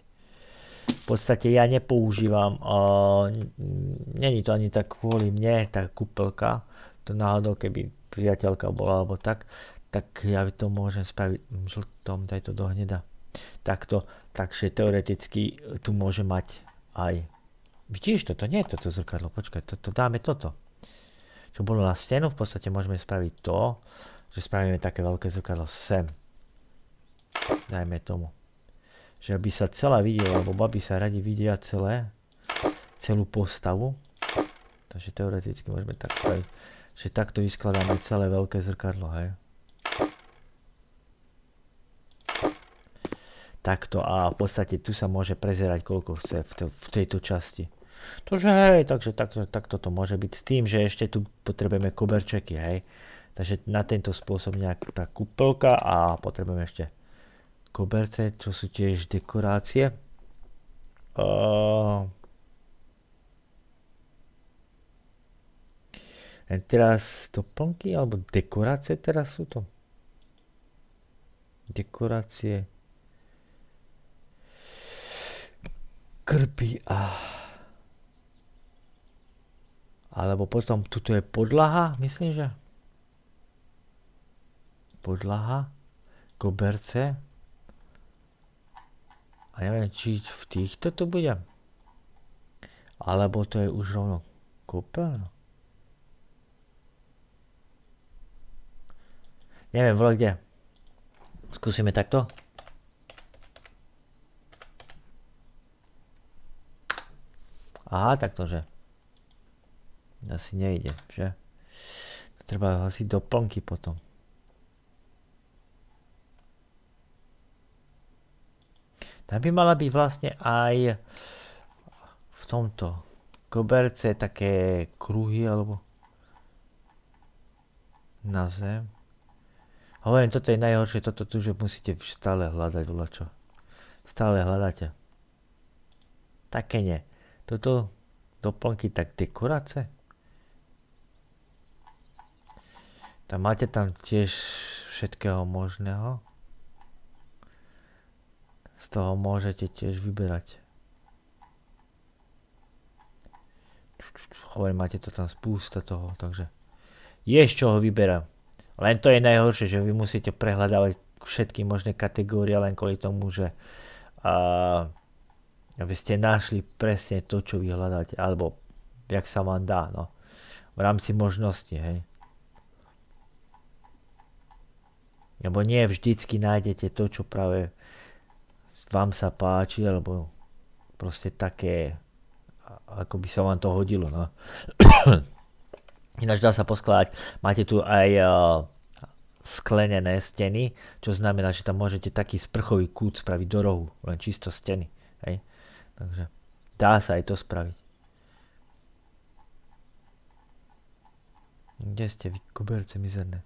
A: v podstate ja nepoužívam, uh, není to ani tak kvôli mne, tá kúpelka, to náhodou, keby priateľka bola alebo tak, tak ja to môžem spraviť žltom, daj to do hneda. Takto, takže teoreticky tu môže mať aj... Vidíš, toto nie je toto zrkadlo, počkaj, toto dáme toto. Čo bolo na stenu, v podstate môžeme spraviť to, že spravíme také veľké zrkadlo sem. Dajme tomu. Že aby sa celá videla, lebo baby sa radi vidia celé, celú postavu. Takže teoreticky môžeme tak spraviť že takto vyskladáme celé veľké zrkadlo, hej. Takto a v podstate tu sa môže prezerať koľko chce v, tejto časti. Tože hej, takže takto, to môže byť s tým, že ešte tu potrebujeme koberčeky, hej. Takže na tento spôsob nejak tá kúpelka a potrebujeme ešte koberce, čo sú tiež dekorácie. Ehm, A teraz doplnky alebo dekorácie teraz sú to? Dekorácie. Krpy a... Alebo potom, tuto je podlaha, myslím, že? Podlaha, koberce. A neviem, či v týchto to bude. Alebo to je už rovno kúpeľno. Neviem, vole kde. Skúsime takto. Aha, takto, že. Asi nejde, že? To treba asi doplnky potom. Tam by mala byť vlastne aj v tomto koberce také kruhy alebo na zem. Hovorím, toto je najhoršie, toto tu, že musíte stále hľadať volačo. Stále hľadáte. Také nie. Toto doplnky, tak tie kurace. Tam máte tam tiež všetkého možného. Z toho môžete tiež vyberať. Hovorím, máte to tam spústa toho, takže... Je z ho vyberám. Len to je najhoršie, že vy musíte prehľadávať všetky možné kategórie len kvôli tomu, že uh, aby ste našli presne to, čo vy hľadáte, alebo jak sa vám dá, no. V rámci možnosti, hej. Lebo nie vždycky nájdete to, čo práve vám sa páči, alebo proste také, ako by sa vám to hodilo, no. Ináč dá sa poskladať, máte tu aj eh, sklenené steny, čo znamená, že tam môžete taký sprchový kút spraviť do rohu, len čisto steny. Hej. Takže dá sa aj to spraviť. Kde ste vy, koberce mizerné?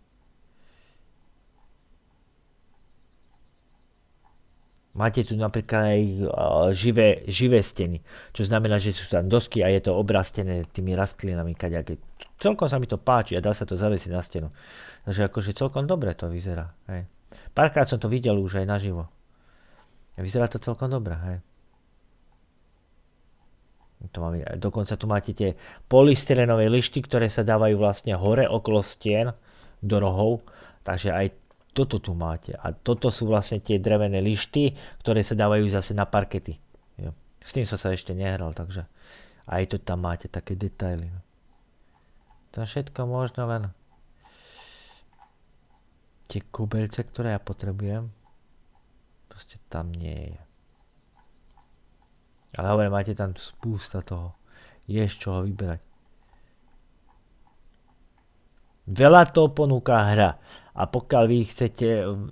A: Máte tu napríklad aj živé, živé steny, čo znamená, že sú tam dosky a je to obrastené tými rastlinami kaďaké. Celkom sa mi to páči a dá sa to zavesiť na stenu. Takže akože celkom dobre to vyzerá. Hej. Párkrát som to videl už aj naživo. Vyzerá to celkom dobre, hej. To mám, dokonca tu máte tie polystyrenové lišty, ktoré sa dávajú vlastne hore okolo stien do rohov, takže aj toto tu máte. A toto sú vlastne tie drevené lišty, ktoré sa dávajú zase na parkety. Jo. S tým som sa ešte nehral, takže aj to tam máte, také detaily. To všetko možno len tie kubelce, ktoré ja potrebujem, proste tam nie je. Ale hovorím, máte tam spústa toho. Je z čoho vyberať. Veľa to ponúka hra. A pokiaľ vy chcete,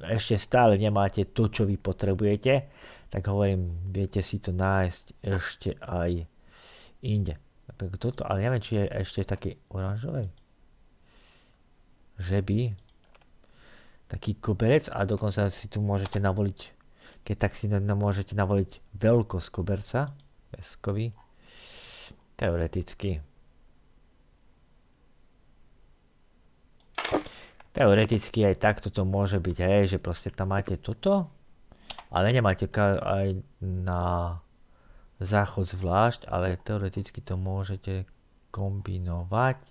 A: ešte stále nemáte to, čo vy potrebujete, tak hovorím, viete si to nájsť ešte aj inde. Toto, ale neviem, či je ešte taký oranžový. Že by taký koberec a dokonca si tu môžete navoliť, keď tak si môžete navoliť veľkosť koberca, peskový, teoreticky. Teoreticky aj takto to môže byť, hej, že proste tam máte toto, ale nemáte aj na záchod zvlášť, ale teoreticky to môžete kombinovať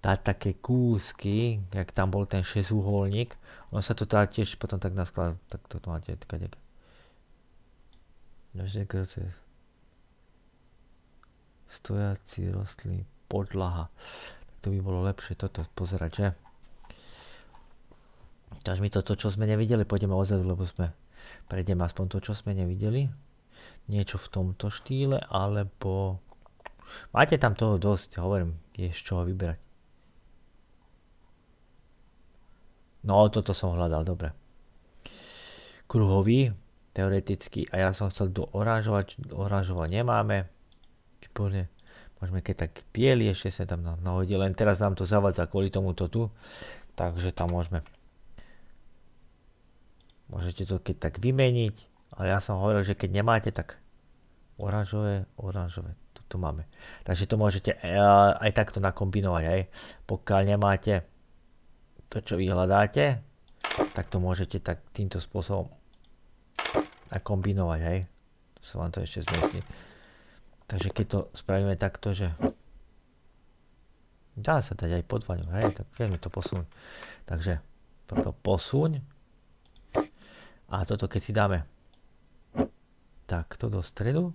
A: dať také kúsky, jak tam bol ten šesúholník, on sa to tiež potom tak naskladať, tak toto máte kadek. Každý Stojací rostliny, podlaha to by bolo lepšie toto pozerať, že? Takže my toto, čo sme nevideli, pôjdeme ozad, lebo sme, prejdeme aspoň to, čo sme nevideli. Niečo v tomto štýle, alebo... Máte tam toho dosť, hovorím, je z čoho vyberať. No, toto som hľadal, dobre. Kruhový, teoreticky, a ja som chcel do orážovať, orážovať nemáme. Výborne. Môžeme keď tak pieli ešte sa tam nahodí, len teraz nám to zavadza kvôli tomuto tu. Takže tam môžeme. Môžete to keď tak vymeniť, ale ja som hovoril, že keď nemáte, tak oranžové, oranžové, tu máme. Takže to môžete e, aj takto nakombinovať, hej. Pokiaľ nemáte to, čo vy hľadáte, tak to môžete tak týmto spôsobom nakombinovať, hej. Tu sa vám to ešte zmestí. Takže keď to spravíme takto, že dá sa dať aj pod vaňu, hej, tak vieme to posunúť. Takže toto posuň a toto keď si dáme takto do stredu,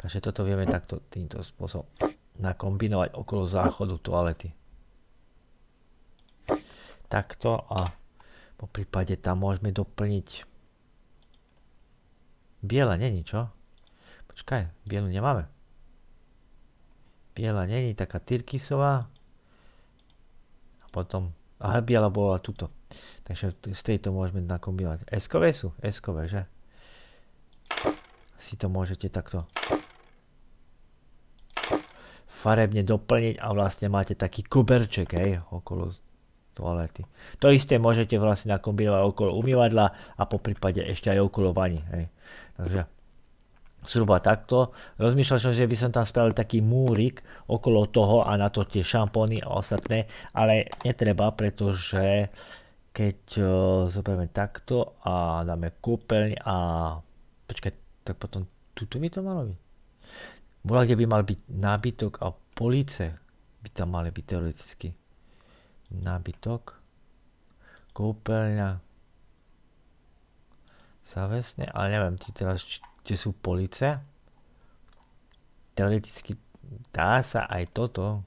A: takže toto vieme takto týmto spôsobom nakombinovať okolo záchodu toalety. Takto a po prípade tam môžeme doplniť biele, není čo? Počkaj, bielu nemáme. Biela není taká Tyrkisová. A potom... Ale biela bola tuto. Takže z tejto môžeme nakombinovať. S-kové sú? S-kové, že? Si to môžete takto farebne doplniť a vlastne máte taký kuberček, hej, okolo toalety. To isté môžete vlastne nakombinovať okolo umývadla a po prípade ešte aj okolo vani, hej. Takže zhruba takto. Rozmýšľal som, že by som tam spravil taký múrik okolo toho a na to tie šampóny a ostatné, ale netreba, pretože keď uh, zoberieme takto a dáme kúpeľň a počkaj, tak potom tuto by to malo byť. Bola, kde by mal byť nábytok a police by tam mali byť teoreticky. Nábytok, kúpeľňa, zavesne, ale neviem, ti teraz či kde sú police. Teoreticky dá sa aj toto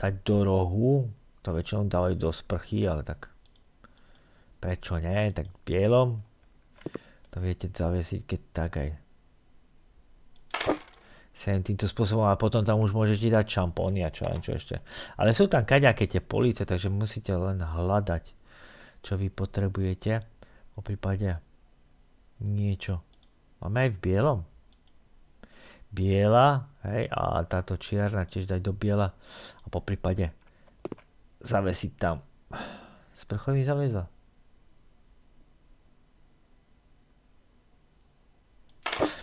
A: dať do rohu, to väčšinou dávajú do sprchy, ale tak prečo nie, tak bielom to viete zavesiť, keď tak aj sem týmto spôsobom a potom tam už môžete dať šampóny a čo, čo ešte. Ale sú tam kaďaké tie police, takže musíte len hľadať, čo vy potrebujete. Po prípade niečo. Máme aj v bielom. Biela, hej, a táto čierna tiež daj do biela. A po prípade zavesiť tam. Sprchový zavezla.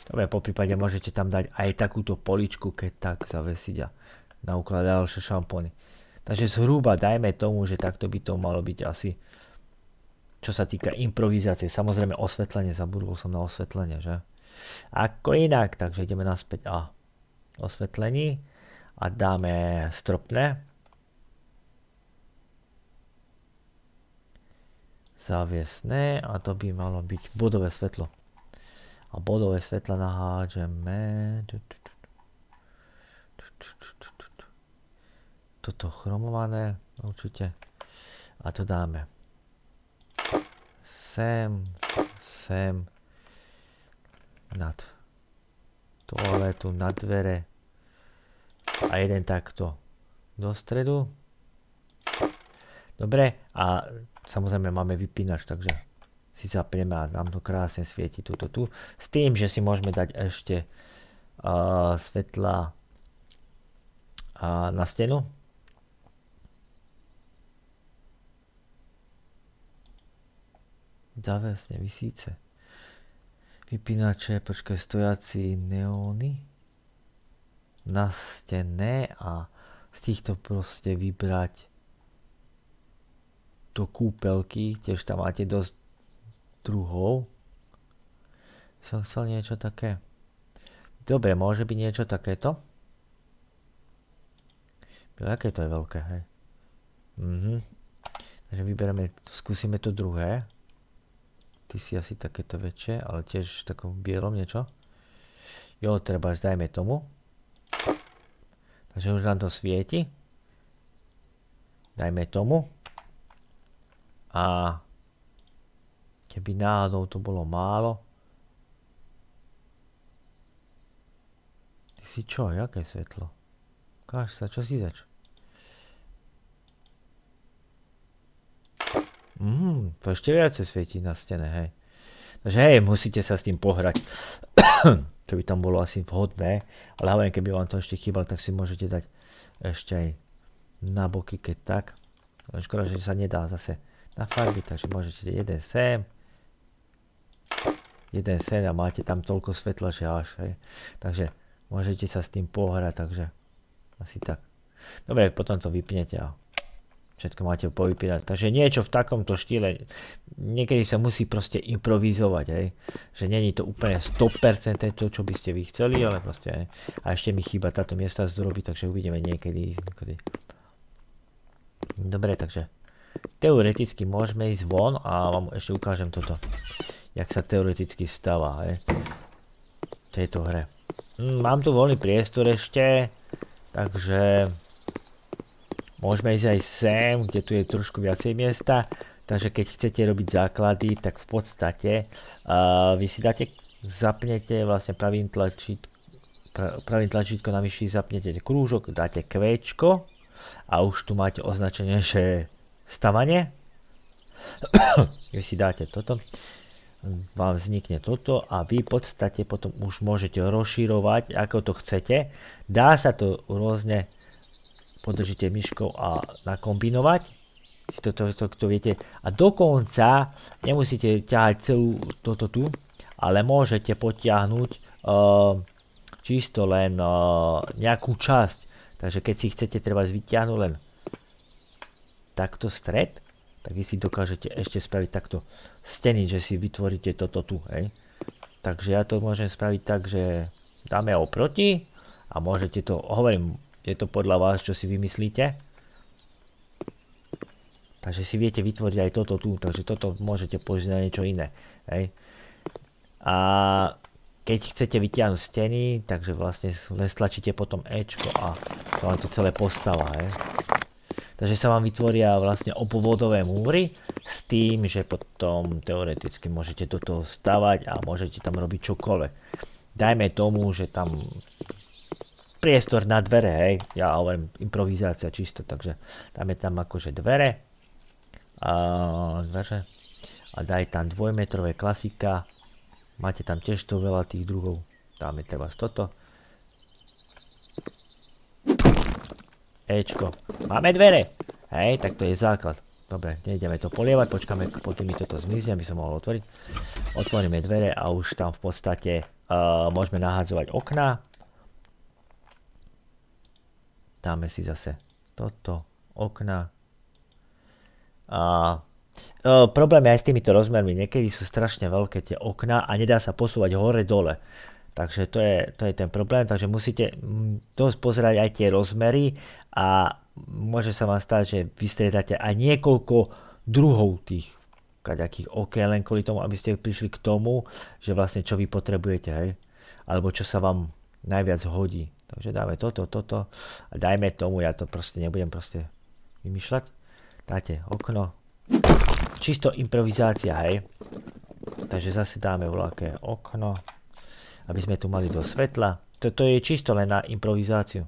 A: Dobre, po prípade môžete tam dať aj takúto poličku, keď tak zavesiť a naukladá ďalšie šampóny. Takže zhruba dajme tomu, že takto by to malo byť asi čo sa týka improvizácie. Samozrejme osvetlenie, zabudol som na osvetlenie, že? Ako inak, takže ideme naspäť a osvetlení a dáme stropné. Zaviesné a to by malo byť bodové svetlo. A bodové svetla nahážeme. Toto chromované určite. A to dáme sem, sem, nad toaletu, na dvere a jeden takto do stredu. Dobre, a samozrejme máme vypínač, takže si zaprieme a nám to krásne svieti tuto tu. S tým, že si môžeme dať ešte uh, svetla uh, na stenu, Zavesne, visíce. Vypínače, počkaj, stojací neóny na stene a z týchto proste vybrať do kúpelky, tiež tam máte dosť druhov. Som chcel niečo také. Dobre, môže byť niečo takéto. Byle, aké to je veľké, hej. Mhm. Takže vyberieme, skúsime to druhé. Ty si asi takéto väčšie, ale tiež v takom bielom niečo. Jo, treba dajme tomu. Takže už nám to svieti. Dajme tomu. A keby náhodou to bolo málo. Ty si čo? Jaké svetlo? Ukáž sa, čo si začo? Mm, to ešte viacej svieti na stene, hej. Takže hej, musíte sa s tým pohrať. čo by tam bolo asi vhodné. Ale hlavne, keby vám to ešte chýbal, tak si môžete dať ešte aj na boky, keď tak. Len škoda, že sa nedá zase na farby, takže môžete jeden sem. Jeden sem a máte tam toľko svetla, že až. Hej. Takže môžete sa s tým pohrať, takže asi tak. Dobre, potom to vypnete a všetko máte povypínať. Takže niečo v takomto štýle, niekedy sa musí proste improvizovať, hej. že není to úplne 100% to, čo by ste vy chceli, ale proste hej. a ešte mi chýba táto miesta zdrobiť, takže uvidíme niekedy. niekedy. Dobre, takže teoreticky môžeme ísť von a vám ešte ukážem toto, jak sa teoreticky stáva hej. v tejto hre. Hm, mám tu voľný priestor ešte, takže Môžeme ísť aj sem, kde tu je trošku viacej miesta, takže keď chcete robiť základy, tak v podstate vy si dáte, zapnete vlastne pravým tlačítkom, pravým tlačítko na myši zapnete krúžok, dáte kvéčko a už tu máte označenie, že stavanie. Vy si dáte toto, vám vznikne toto a vy v podstate potom už môžete rozširovať ako to chcete. Dá sa to rôzne podržíte myškou a nakombinovať si to, to, to, to viete a dokonca nemusíte ťahať celú toto tu ale môžete potiahnuť uh, čisto len uh, nejakú časť takže keď si chcete treba vyťahnuť len takto stred tak vy si dokážete ešte spraviť takto steny, že si vytvoríte toto tu hej. takže ja to môžem spraviť tak, že dáme oproti a môžete to, hovorím je to podľa vás, čo si vymyslíte. Takže si viete vytvoriť aj toto tu, takže toto môžete použiť na niečo iné. Hej. A keď chcete vytiahnuť steny, takže vlastne len stlačíte potom Ečko a to vám to celé postava. Hej. Takže sa vám vytvoria vlastne opovodové múry s tým, že potom teoreticky môžete toto stavať a môžete tam robiť čokoľvek. Dajme tomu, že tam priestor na dvere, hej. Ja hovorím improvizácia čisto, takže tam je tam akože dvere. A, dvere. A daj tam dvojmetrové klasika. Máte tam tiež to veľa tých druhov. Tam je treba toto. Ečko. Máme dvere. Hej, tak to je základ. Dobre, nejdeme to polievať, počkáme, pokým mi toto zmizne, aby som mohol otvoriť. Otvoríme dvere a už tam v podstate uh, môžeme nahádzovať okná. Dáme si zase toto, okna. A e, problém je aj s týmito rozmermi. Niekedy sú strašne veľké tie okna a nedá sa posúvať hore-dole. Takže to je, to je ten problém, takže musíte dosť pozerať aj tie rozmery a môže sa vám stať, že vystriedate aj niekoľko druhov tých kaďakých OK, len kvôli tomu, aby ste prišli k tomu, že vlastne čo vy potrebujete, hej? Alebo čo sa vám najviac hodí. Takže dáme toto, toto a dajme tomu, ja to proste nebudem proste vymýšľať. Dáte okno. Čisto improvizácia, hej. Takže zase dáme voľaké okno, aby sme tu mali do svetla. Toto je čisto len na improvizáciu.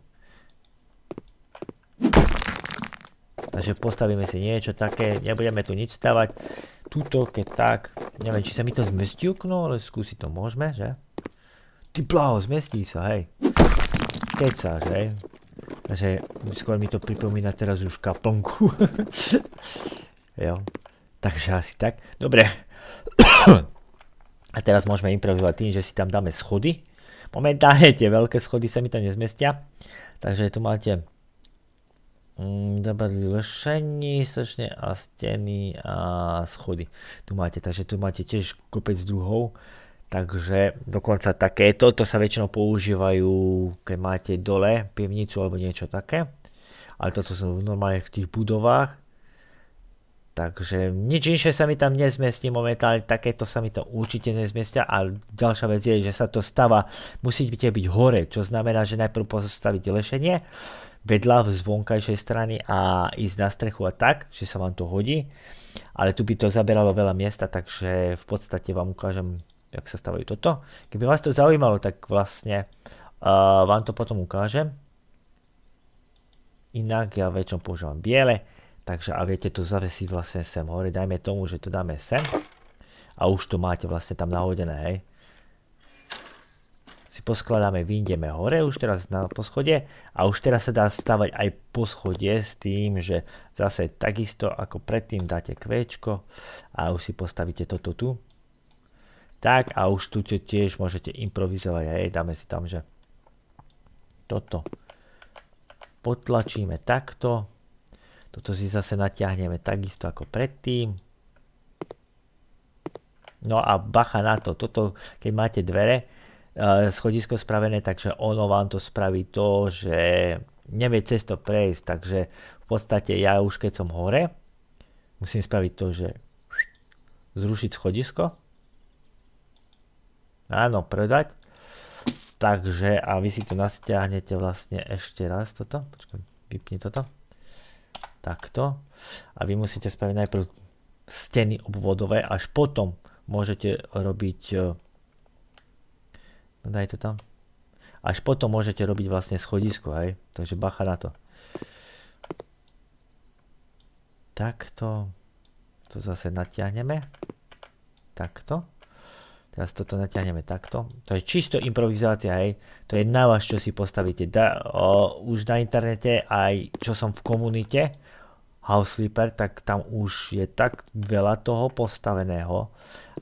A: Takže postavíme si niečo také, nebudeme tu nič stavať. Tuto, keď tak, neviem, či sa mi to zmestí okno, ale skúsiť to môžeme, že? Ty pláho, zmestí sa, hej keca, že? Takže skôr mi to pripomína teraz už kaplnku. jo. Takže asi tak. Dobre. A teraz môžeme improvizovať tým, že si tam dáme schody. Momentálne tie veľké schody sa mi tam nezmestia. Takže tu máte mm, zabadli lešení, slečne a steny a schody. Tu máte, takže tu máte tiež kopec druhov. Takže dokonca takéto to sa väčšinou používajú, keď máte dole pivnicu alebo niečo také. Ale toto sú normálne v tých budovách. Takže nič inšie sa mi tam nezmestí momentálne, takéto sa mi to určite nezmestia. A ďalšia vec je, že sa to stáva, musíte byť hore, čo znamená, že najprv postaviť lešenie vedľa z vonkajšej strany a ísť na strechu a tak, že sa vám to hodí. Ale tu by to zaberalo veľa miesta, takže v podstate vám ukážem jak sa stavajú toto. Keby vás to zaujímalo, tak vlastne uh, vám to potom ukážem. Inak ja väčšom používam biele, takže a viete to zavesiť vlastne sem hore, dajme tomu, že to dáme sem a už to máte vlastne tam nahodené, hej. Si poskladáme, vyjdeme hore už teraz na poschode a už teraz sa dá stavať aj schode s tým, že zase takisto ako predtým dáte kvečko a už si postavíte toto tu tak a už tu tiež môžete improvizovať. aj dáme si tam, že toto potlačíme takto. Toto si zase natiahneme takisto ako predtým. No a bacha na to, toto, keď máte dvere, e, schodisko spravené, takže ono vám to spraví to, že nevie cez to prejsť, takže v podstate ja už keď som hore, musím spraviť to, že zrušiť schodisko Áno, predať. Takže a vy si to nastiahnete vlastne ešte raz toto. Počkaj, vypni toto. Takto. A vy musíte spraviť najprv steny obvodové, až potom môžete robiť e, no daj to tam. Až potom môžete robiť vlastne schodisko, hej. Takže bacha na to. Takto. To zase natiahneme. Takto. Teraz toto natiahneme takto. To je čisto improvizácia, hej. To je na vás, čo si postavíte. Da, o, už na internete, aj čo som v komunite, House Sleeper, tak tam už je tak veľa toho postaveného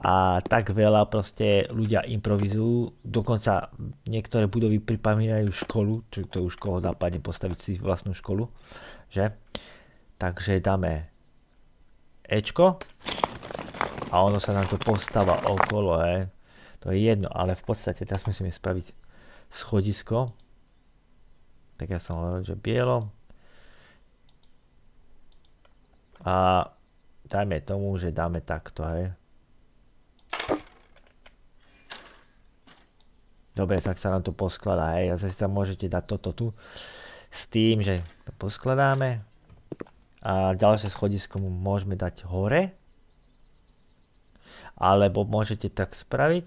A: a tak veľa proste ľudia improvizujú. Dokonca niektoré budovy pripomínajú školu, čo to už koho napadne postaviť si vlastnú školu, že? Takže dáme Ečko. A ono sa nám tu postáva okolo, hej. To je jedno, ale v podstate teraz musíme spraviť schodisko. Tak ja som hovoril, že bielo. A dajme tomu, že dáme takto, hej. Dobre, tak sa nám to poskladá, hej. A zase tam môžete dať toto tu. S tým, že to poskladáme. A ďalšie schodisko mu môžeme dať hore. Alebo môžete tak spraviť.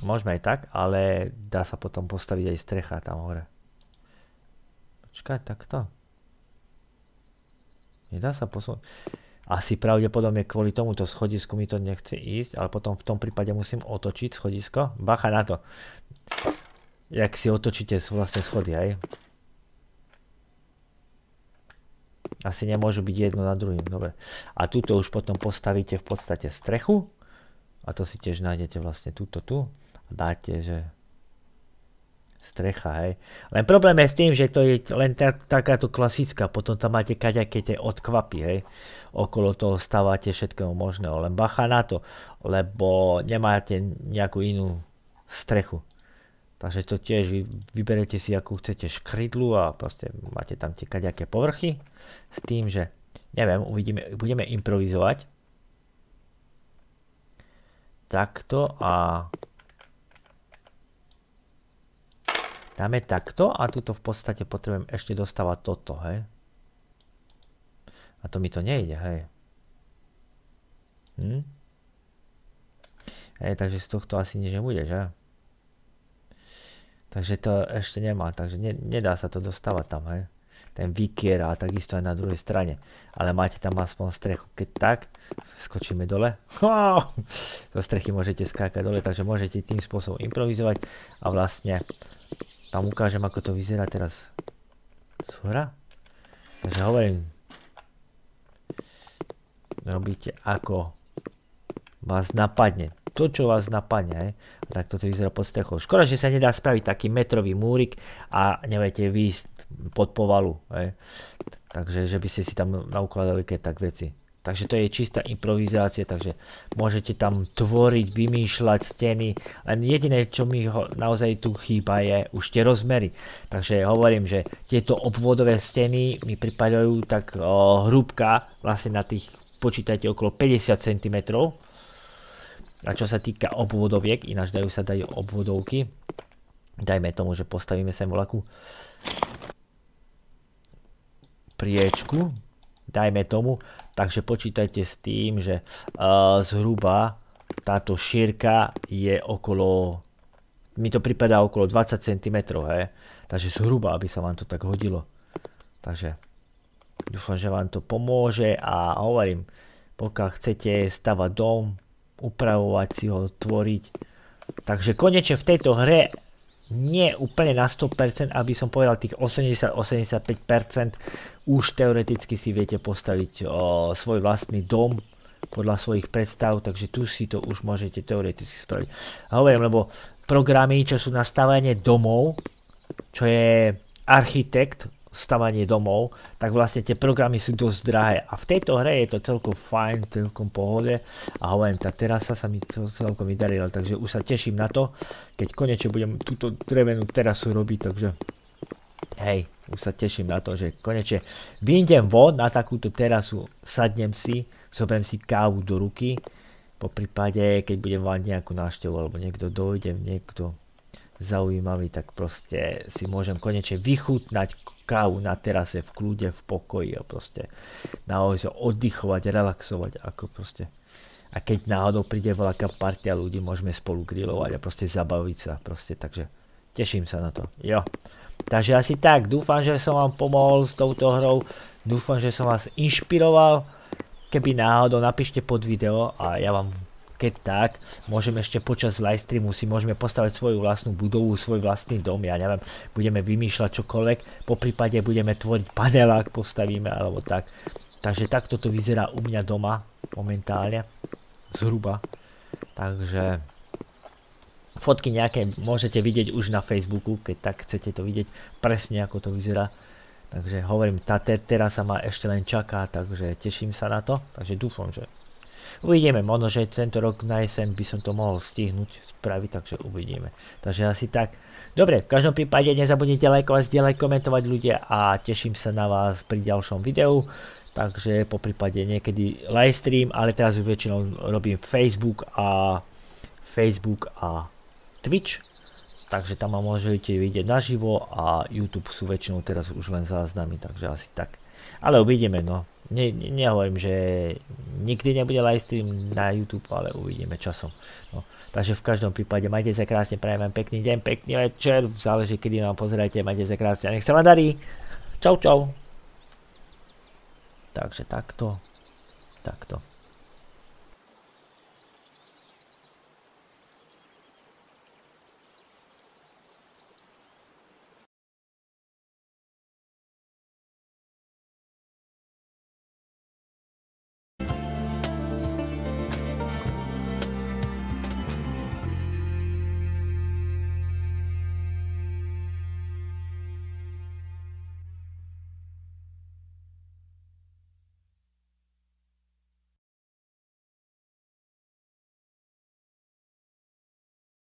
A: Môžeme aj tak, ale dá sa potom postaviť aj strecha tam hore. Počkaj, takto. Nedá sa posunúť. Asi pravdepodobne kvôli tomuto schodisku mi to nechce ísť, ale potom v tom prípade musím otočiť schodisko. Bacha na to. Jak si otočíte vlastne schody, hej? Asi nemôžu byť jedno na druhým, dobre. A tuto už potom postavíte v podstate strechu. A to si tiež nájdete vlastne túto tu. A dáte, že strecha, hej. Len problém je s tým, že to je len tá, takáto klasická, potom tam máte kaďaké tie odkvapy, hej. Okolo toho stávate všetkého možného, len bacha na to, lebo nemáte nejakú inú strechu. Takže to tiež vyberete si, akú chcete škrydlu a proste máte tam tie kaďaké povrchy s tým, že neviem, uvidíme, budeme improvizovať. Takto a dáme takto a tuto v podstate potrebujem ešte dostávať toto, hej. A to mi to nejde, hej. Hm? Hej, takže z tohto asi nič nebude, že? Takže to ešte nemá, takže ne, nedá sa to dostávať tam, hej. Ten vykier a takisto aj na druhej strane. Ale máte tam aspoň strechu. Keď tak, skočíme dole. Wow! Do strechy môžete skákať dole, takže môžete tým spôsobom improvizovať a vlastne tam ukážem, ako to vyzerá teraz Súhra? Takže hovorím, robíte ako vás napadne to, čo vás napadne. tak toto vyzerá pod strechou. Škoda, že sa nedá spraviť taký metrový múrik a neviete výjsť pod povalu. Takže, že by ste si tam naukladali keď tak veci. Takže to je čistá improvizácia, takže môžete tam tvoriť, vymýšľať steny. Len jediné, čo mi naozaj tu chýba, je už tie rozmery. Takže hovorím, že tieto obvodové steny mi pripadajú tak hrúbka, vlastne na tých počítajte okolo 50 cm, a čo sa týka obvodoviek, ináč dajú sa dajú obvodovky. Dajme tomu, že postavíme sem voľakú priečku. Dajme tomu, takže počítajte s tým, že e, zhruba táto šírka je okolo, mi to pripadá okolo 20 cm, he? takže zhruba, aby sa vám to tak hodilo. Takže dúfam, že vám to pomôže a hovorím, pokiaľ chcete stavať dom, upravovať si ho, tvoriť. Takže konečne v tejto hre nie úplne na 100%, aby som povedal tých 80-85% už teoreticky si viete postaviť o, svoj vlastný dom podľa svojich predstav, takže tu si to už môžete teoreticky spraviť. A hovorím, lebo programy, čo sú na stavanie domov, čo je architekt, stavanie domov, tak vlastne tie programy sú dosť drahé. A v tejto hre je to celkom fajn, celkom pohode a hovorím, tá terasa sa mi celkom vydarila, takže už sa teším na to, keď konečne budem túto drevenú terasu robiť, takže hej, už sa teším na to, že konečne vyjdem von na takúto terasu, sadnem si, zoberiem si kávu do ruky, po prípade, keď budem mať nejakú návštevu alebo niekto dojde, niekto zaujímavý, tak proste si môžem konečne vychutnať kávu na terase v kľude, v pokoji a proste naozaj oddychovať, relaxovať, ako proste. A keď náhodou príde veľká partia ľudí, môžeme spolu grilovať a proste zabaviť sa, proste, takže teším sa na to, jo. Takže asi tak, dúfam, že som vám pomohol s touto hrou, dúfam, že som vás inšpiroval, keby náhodou napíšte pod video a ja vám keď tak, môžem ešte počas livestreamu si môžeme postaviť svoju vlastnú budovu, svoj vlastný dom, ja neviem, budeme vymýšľať čokoľvek, po prípade budeme tvoriť panelák, postavíme alebo tak. Takže takto to vyzerá u mňa doma momentálne, zhruba. Takže fotky nejaké môžete vidieť už na Facebooku, keď tak chcete to vidieť presne ako to vyzerá. Takže hovorím, tá teraz sa ma ešte len čaká, takže teším sa na to. Takže dúfam, že Uvidíme, možno, že tento rok na jeseň by som to mohol stihnúť spraviť, takže uvidíme. Takže asi tak. Dobre, v každom prípade nezabudnite lajkovať, zdieľať, komentovať ľudia a teším sa na vás pri ďalšom videu. Takže po prípade niekedy live stream, ale teraz už väčšinou robím Facebook a Facebook a Twitch, takže tam ma môžete vidieť naživo a YouTube sú väčšinou teraz už len záznamy, takže asi tak. Ale uvidíme, no ne, ne, nehovorím, že nikdy nebude live stream na YouTube, ale uvidíme časom. No, takže v každom prípade majte sa krásne, prajem vám pekný deň, pekný večer, záleží kedy nám pozerajte, majte sa krásne a nech sa vám darí. Čau, čau. Takže takto, takto.